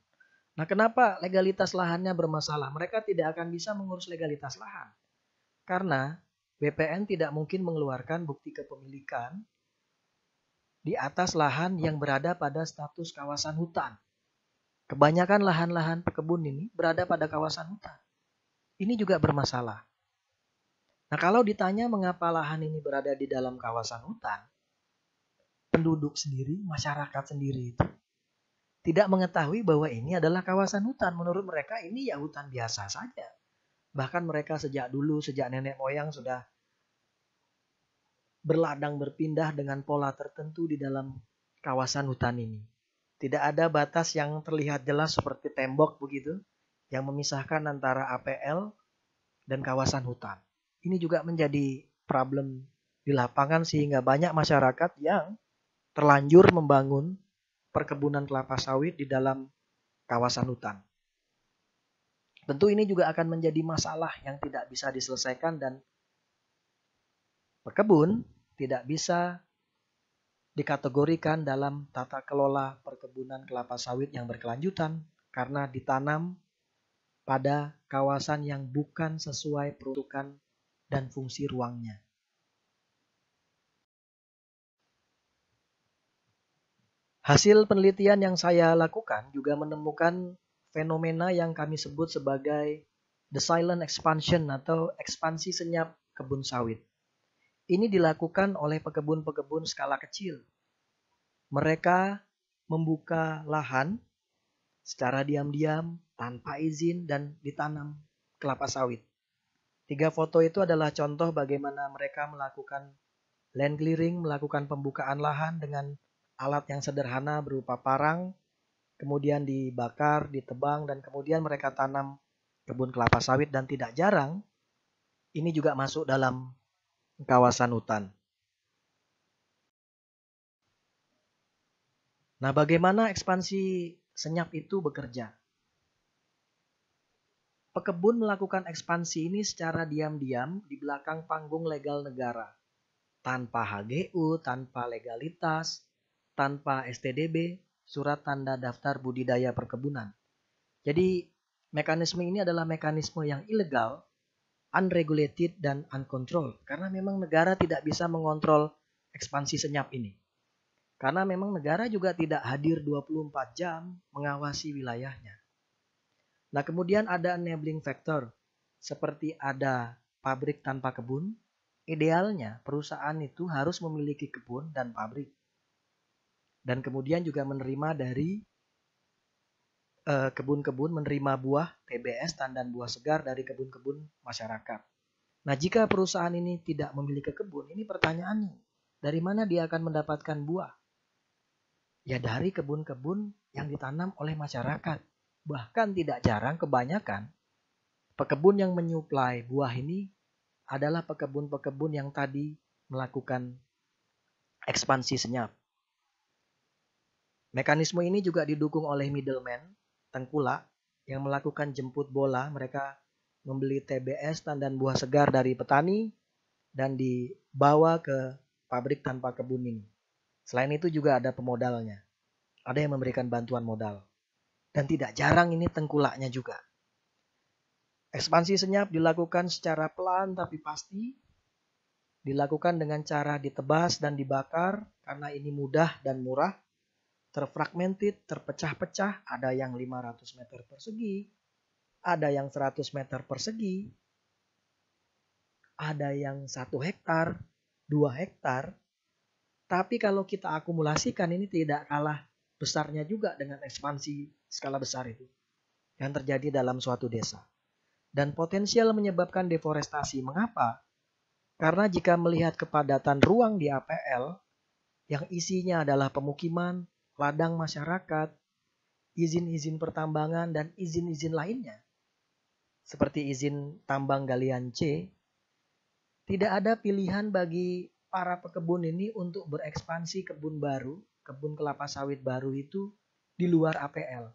Speaker 1: Nah, kenapa legalitas lahannya bermasalah? Mereka tidak akan bisa mengurus legalitas lahan. Karena BPN tidak mungkin mengeluarkan bukti kepemilikan di atas lahan yang berada pada status kawasan hutan. Kebanyakan lahan-lahan pekebun ini berada pada kawasan hutan. Ini juga bermasalah. Nah, kalau ditanya mengapa lahan ini berada di dalam kawasan hutan, penduduk sendiri, masyarakat sendiri itu tidak mengetahui bahwa ini adalah kawasan hutan. Menurut mereka ini ya hutan biasa saja. Bahkan mereka sejak dulu, sejak nenek moyang sudah berladang berpindah dengan pola tertentu di dalam kawasan hutan ini. Tidak ada batas yang terlihat jelas seperti tembok begitu yang memisahkan antara APL dan kawasan hutan. Ini juga menjadi problem di lapangan sehingga banyak masyarakat yang terlanjur membangun perkebunan kelapa sawit di dalam kawasan hutan. Tentu ini juga akan menjadi masalah yang tidak bisa diselesaikan dan Perkebun tidak bisa dikategorikan dalam tata kelola perkebunan kelapa sawit yang berkelanjutan karena ditanam pada kawasan yang bukan sesuai peruntukan dan fungsi ruangnya. Hasil penelitian yang saya lakukan juga menemukan fenomena yang kami sebut sebagai the silent expansion atau ekspansi senyap kebun sawit. Ini dilakukan oleh pekebun-pekebun skala kecil. Mereka membuka lahan secara diam-diam tanpa izin dan ditanam kelapa sawit. Tiga foto itu adalah contoh bagaimana mereka melakukan land clearing, melakukan pembukaan lahan dengan alat yang sederhana berupa parang, kemudian dibakar, ditebang, dan kemudian mereka tanam kebun kelapa sawit dan tidak jarang ini juga masuk dalam kawasan hutan. Nah, bagaimana ekspansi senyap itu bekerja? Pekebun melakukan ekspansi ini secara diam-diam di belakang panggung legal negara, tanpa HGU, tanpa legalitas, tanpa STDB, surat tanda daftar budidaya perkebunan. Jadi, mekanisme ini adalah mekanisme yang ilegal unregulated dan uncontrolled karena memang negara tidak bisa mengontrol ekspansi senyap ini. Karena memang negara juga tidak hadir 24 jam mengawasi wilayahnya. Nah, kemudian ada enabling factor seperti ada pabrik tanpa kebun. Idealnya perusahaan itu harus memiliki kebun dan pabrik. Dan kemudian juga menerima dari Eh, kebun-kebun menerima buah TBS tandan buah segar dari kebun-kebun masyarakat. Nah, jika perusahaan ini tidak memiliki kebun, ini pertanyaannya, dari mana dia akan mendapatkan buah? Ya dari kebun-kebun yang ditanam oleh masyarakat. Bahkan tidak jarang kebanyakan pekebun yang menyuplai buah ini adalah pekebun-pekebun yang tadi melakukan ekspansi senyap. Mekanisme ini juga didukung oleh middleman tengkulak yang melakukan jemput bola. Mereka membeli TBS tandan buah segar dari petani dan dibawa ke pabrik tanpa kebun ini. Selain itu juga ada pemodalnya. Ada yang memberikan bantuan modal. Dan tidak jarang ini tengkulaknya juga. Ekspansi senyap dilakukan secara pelan tapi pasti. Dilakukan dengan cara ditebas dan dibakar karena ini mudah dan murah terfragmented, terpecah-pecah, ada yang 500 meter persegi, ada yang 100 meter persegi, ada yang 1 hektar, 2 hektar. Tapi kalau kita akumulasikan ini tidak kalah besarnya juga dengan ekspansi skala besar itu yang terjadi dalam suatu desa. Dan potensial menyebabkan deforestasi. Mengapa? Karena jika melihat kepadatan ruang di APL yang isinya adalah pemukiman, ladang masyarakat, izin-izin pertambangan, dan izin-izin lainnya, seperti izin tambang galian C, tidak ada pilihan bagi para pekebun ini untuk berekspansi kebun baru, kebun kelapa sawit baru itu di luar APL.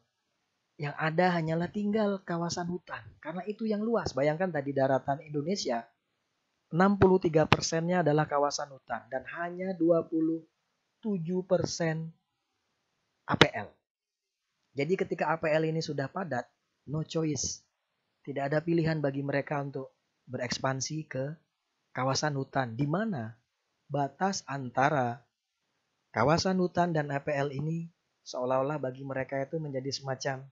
Speaker 1: Yang ada hanyalah tinggal kawasan hutan, karena itu yang luas. Bayangkan tadi daratan Indonesia, 63 persennya adalah kawasan hutan, dan hanya 27 persen APL. Jadi ketika APL ini sudah padat, no choice. Tidak ada pilihan bagi mereka untuk berekspansi ke kawasan hutan di mana batas antara kawasan hutan dan APL ini seolah-olah bagi mereka itu menjadi semacam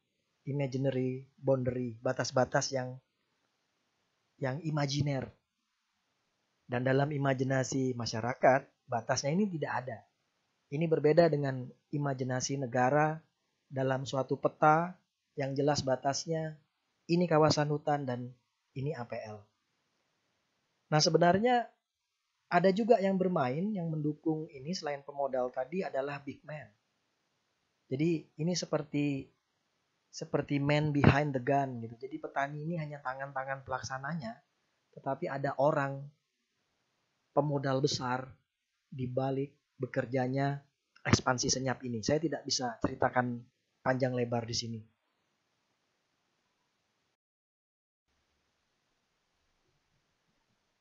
Speaker 1: imaginary boundary, batas-batas yang yang imajiner. Dan dalam imajinasi masyarakat, batasnya ini tidak ada. Ini berbeda dengan imajinasi negara dalam suatu peta yang jelas batasnya ini kawasan hutan dan ini APL. Nah, sebenarnya ada juga yang bermain yang mendukung ini selain pemodal tadi adalah big man. Jadi ini seperti seperti man behind the gun gitu. Jadi petani ini hanya tangan-tangan pelaksananya, tetapi ada orang pemodal besar di balik bekerjanya ekspansi senyap ini. Saya tidak bisa ceritakan panjang lebar di sini.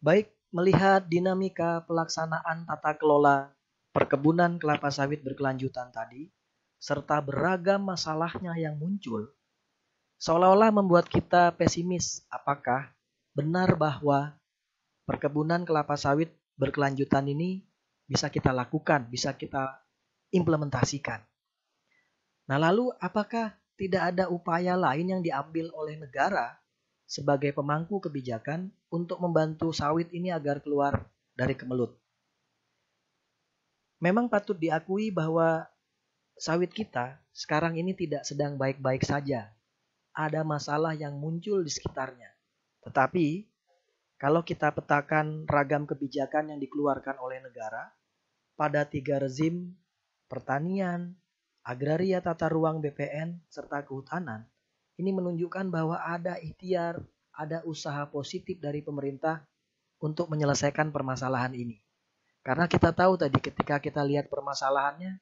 Speaker 1: Baik, melihat dinamika pelaksanaan tata kelola perkebunan kelapa sawit berkelanjutan tadi, serta beragam masalahnya yang muncul, seolah-olah membuat kita pesimis apakah benar bahwa perkebunan kelapa sawit berkelanjutan ini bisa kita lakukan, bisa kita implementasikan. Nah, lalu apakah tidak ada upaya lain yang diambil oleh negara sebagai pemangku kebijakan untuk membantu sawit ini agar keluar dari kemelut. Memang patut diakui bahwa sawit kita sekarang ini tidak sedang baik-baik saja. Ada masalah yang muncul di sekitarnya. Tetapi kalau kita petakan ragam kebijakan yang dikeluarkan oleh negara pada tiga rezim pertanian, agraria tata ruang BPN, serta kehutanan, ini menunjukkan bahwa ada ikhtiar, ada usaha positif dari pemerintah untuk menyelesaikan permasalahan ini. Karena kita tahu tadi ketika kita lihat permasalahannya,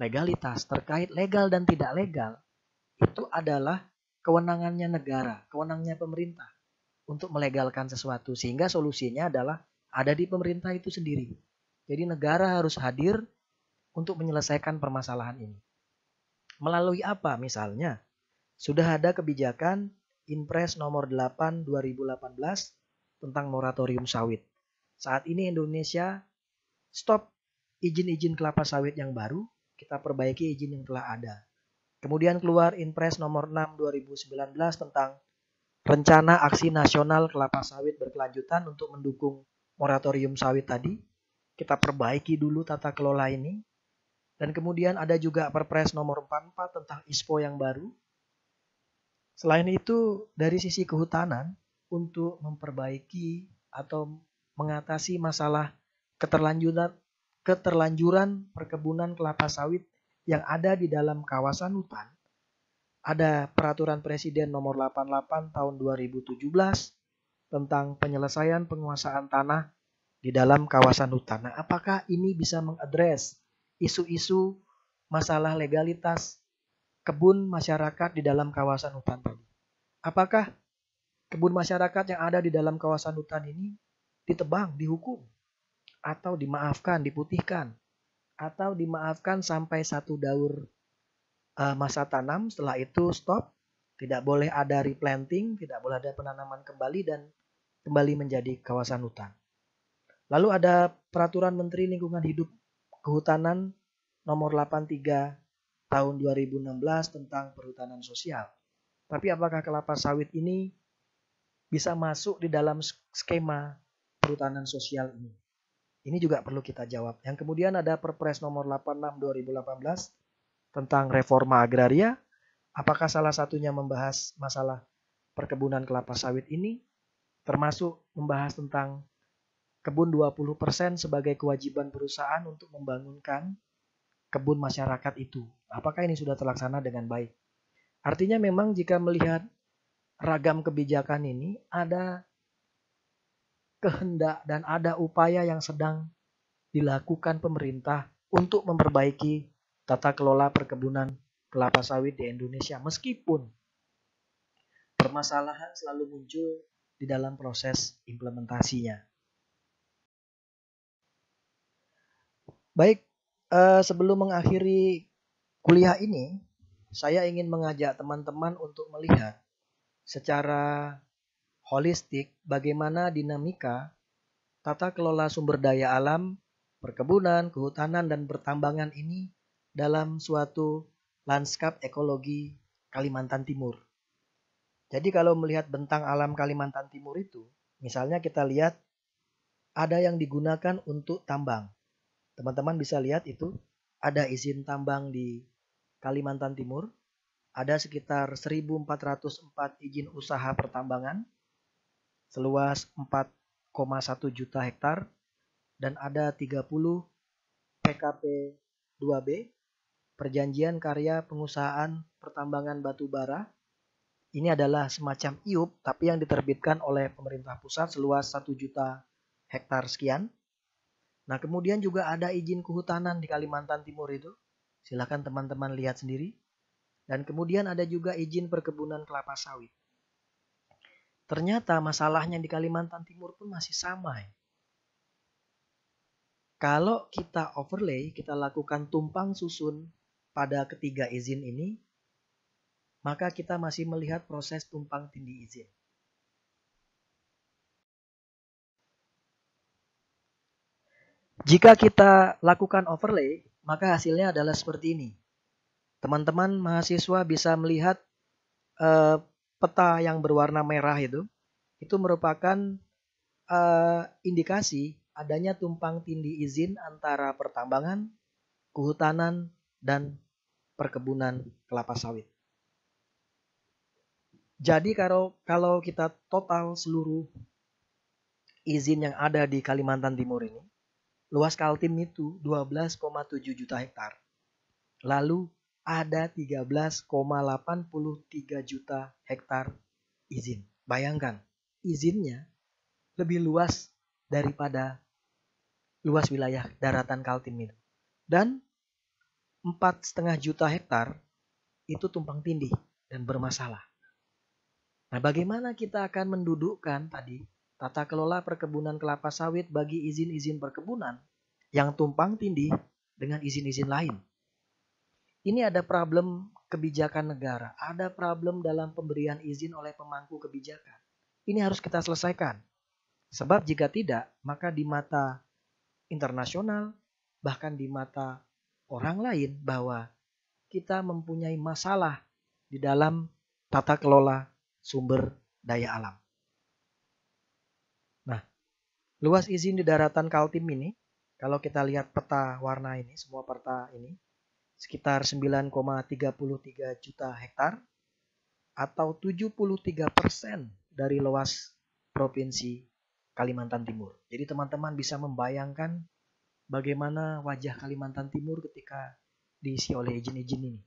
Speaker 1: legalitas terkait legal dan tidak legal itu adalah kewenangannya negara, kewenangannya pemerintah untuk melegalkan sesuatu sehingga solusinya adalah ada di pemerintah itu sendiri. Jadi negara harus hadir untuk menyelesaikan permasalahan ini. Melalui apa misalnya? Sudah ada kebijakan Inpres nomor 8 2018 tentang moratorium sawit. Saat ini Indonesia stop izin-izin kelapa sawit yang baru, kita perbaiki izin yang telah ada. Kemudian keluar Inpres nomor 6 2019 tentang rencana aksi nasional kelapa sawit berkelanjutan untuk mendukung moratorium sawit tadi. Kita perbaiki dulu tata kelola ini. Dan kemudian ada juga Perpres nomor 44 tentang ISPO yang baru. Selain itu, dari sisi kehutanan, untuk memperbaiki atau mengatasi masalah keterlanjuran keterlanjuran perkebunan kelapa sawit yang ada di dalam kawasan hutan ada peraturan presiden nomor 88 tahun 2017 tentang penyelesaian penguasaan tanah di dalam kawasan hutan. Nah, apakah ini bisa mengadres isu-isu masalah legalitas kebun masyarakat di dalam kawasan hutan tadi? Apakah kebun masyarakat yang ada di dalam kawasan hutan ini ditebang, dihukum, atau dimaafkan, diputihkan, atau dimaafkan sampai satu daur uh, masa tanam, setelah itu stop. Tidak boleh ada replanting, tidak boleh ada penanaman kembali dan kembali menjadi kawasan hutan. Lalu ada peraturan Menteri Lingkungan Hidup Kehutanan nomor 83 tahun 2016 tentang perhutanan sosial. Tapi apakah kelapa sawit ini bisa masuk di dalam skema perhutanan sosial ini? Ini juga perlu kita jawab. Yang kemudian ada Perpres nomor 86 2018 tentang reforma agraria, apakah salah satunya membahas masalah perkebunan kelapa sawit ini, termasuk membahas tentang kebun 20% sebagai kewajiban perusahaan untuk membangunkan kebun masyarakat itu. Apakah ini sudah terlaksana dengan baik? Artinya memang jika melihat ragam kebijakan ini ada kehendak dan ada upaya yang sedang dilakukan pemerintah untuk memperbaiki tata kelola perkebunan kelapa sawit di Indonesia meskipun permasalahan selalu muncul di dalam proses implementasinya. Baik, eh, sebelum mengakhiri kuliah ini, saya ingin mengajak teman-teman untuk melihat secara holistik bagaimana dinamika tata kelola sumber daya alam, perkebunan, kehutanan, dan pertambangan ini dalam suatu lanskap ekologi Kalimantan Timur. Jadi kalau melihat bentang alam Kalimantan Timur itu, misalnya kita lihat ada yang digunakan untuk tambang. Teman-teman bisa lihat itu ada izin tambang di Kalimantan Timur, ada sekitar 1404 izin usaha pertambangan seluas 4,1 juta hektar dan ada 30 PKP 2B Perjanjian Karya Pengusahaan Pertambangan Batu Bara. Ini adalah semacam IUP tapi yang diterbitkan oleh pemerintah pusat seluas 1 juta hektar sekian. Nah, kemudian juga ada izin kehutanan di Kalimantan Timur itu. Silahkan teman-teman lihat sendiri. Dan kemudian ada juga izin perkebunan kelapa sawit. Ternyata masalahnya di Kalimantan Timur pun masih sama. Ya. Kalau kita overlay, kita lakukan tumpang susun pada ketiga izin ini, maka kita masih melihat proses tumpang tindih izin. Jika kita lakukan overlay, maka hasilnya adalah seperti ini. Teman-teman mahasiswa bisa melihat eh, peta yang berwarna merah itu, itu merupakan eh, indikasi adanya tumpang tindih izin antara pertambangan, kehutanan, dan perkebunan kelapa sawit. Jadi kalau kalau kita total seluruh izin yang ada di Kalimantan Timur ini, luas Kaltim itu 12,7 juta hektar. Lalu ada 13,83 juta hektar izin. Bayangkan, izinnya lebih luas daripada luas wilayah daratan Kaltim itu. Dan Empat setengah juta hektar itu tumpang tindih dan bermasalah. Nah, bagaimana kita akan mendudukkan tadi tata kelola perkebunan kelapa sawit bagi izin-izin perkebunan yang tumpang tindih dengan izin-izin lain? Ini ada problem kebijakan negara, ada problem dalam pemberian izin oleh pemangku kebijakan. Ini harus kita selesaikan. Sebab jika tidak, maka di mata internasional, bahkan di mata orang lain bahwa kita mempunyai masalah di dalam tata kelola sumber daya alam. Nah, luas izin di daratan Kaltim ini, kalau kita lihat peta warna ini, semua peta ini, sekitar 9,33 juta hektar atau 73 persen dari luas provinsi Kalimantan Timur. Jadi teman-teman bisa membayangkan bagaimana wajah Kalimantan Timur ketika diisi oleh izin-izin ini.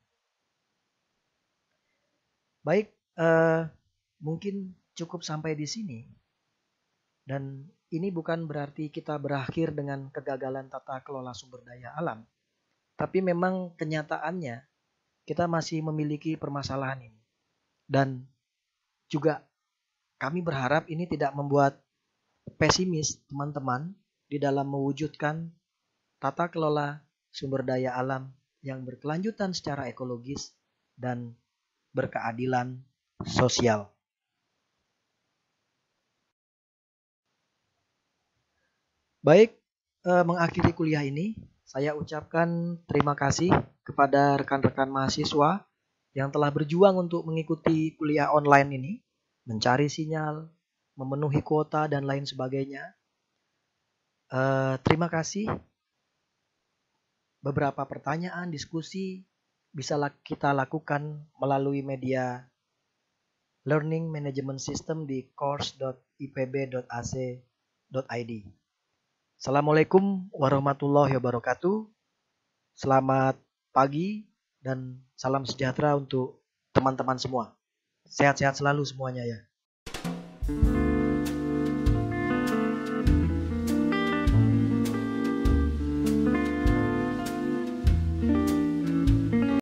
Speaker 1: Baik, eh, mungkin cukup sampai di sini. Dan ini bukan berarti kita berakhir dengan kegagalan tata kelola sumber daya alam. Tapi memang kenyataannya kita masih memiliki permasalahan ini. Dan juga kami berharap ini tidak membuat pesimis teman-teman di dalam mewujudkan tata kelola sumber daya alam yang berkelanjutan secara ekologis dan berkeadilan sosial. Baik, eh, mengakhiri kuliah ini, saya ucapkan terima kasih kepada rekan-rekan mahasiswa yang telah berjuang untuk mengikuti kuliah online ini, mencari sinyal, memenuhi kuota, dan lain sebagainya. Eh, terima kasih beberapa pertanyaan, diskusi bisa kita lakukan melalui media Learning Management System di course.ipb.ac.id. Assalamualaikum warahmatullahi wabarakatuh. Selamat pagi dan salam sejahtera untuk teman-teman semua. Sehat-sehat selalu semuanya ya.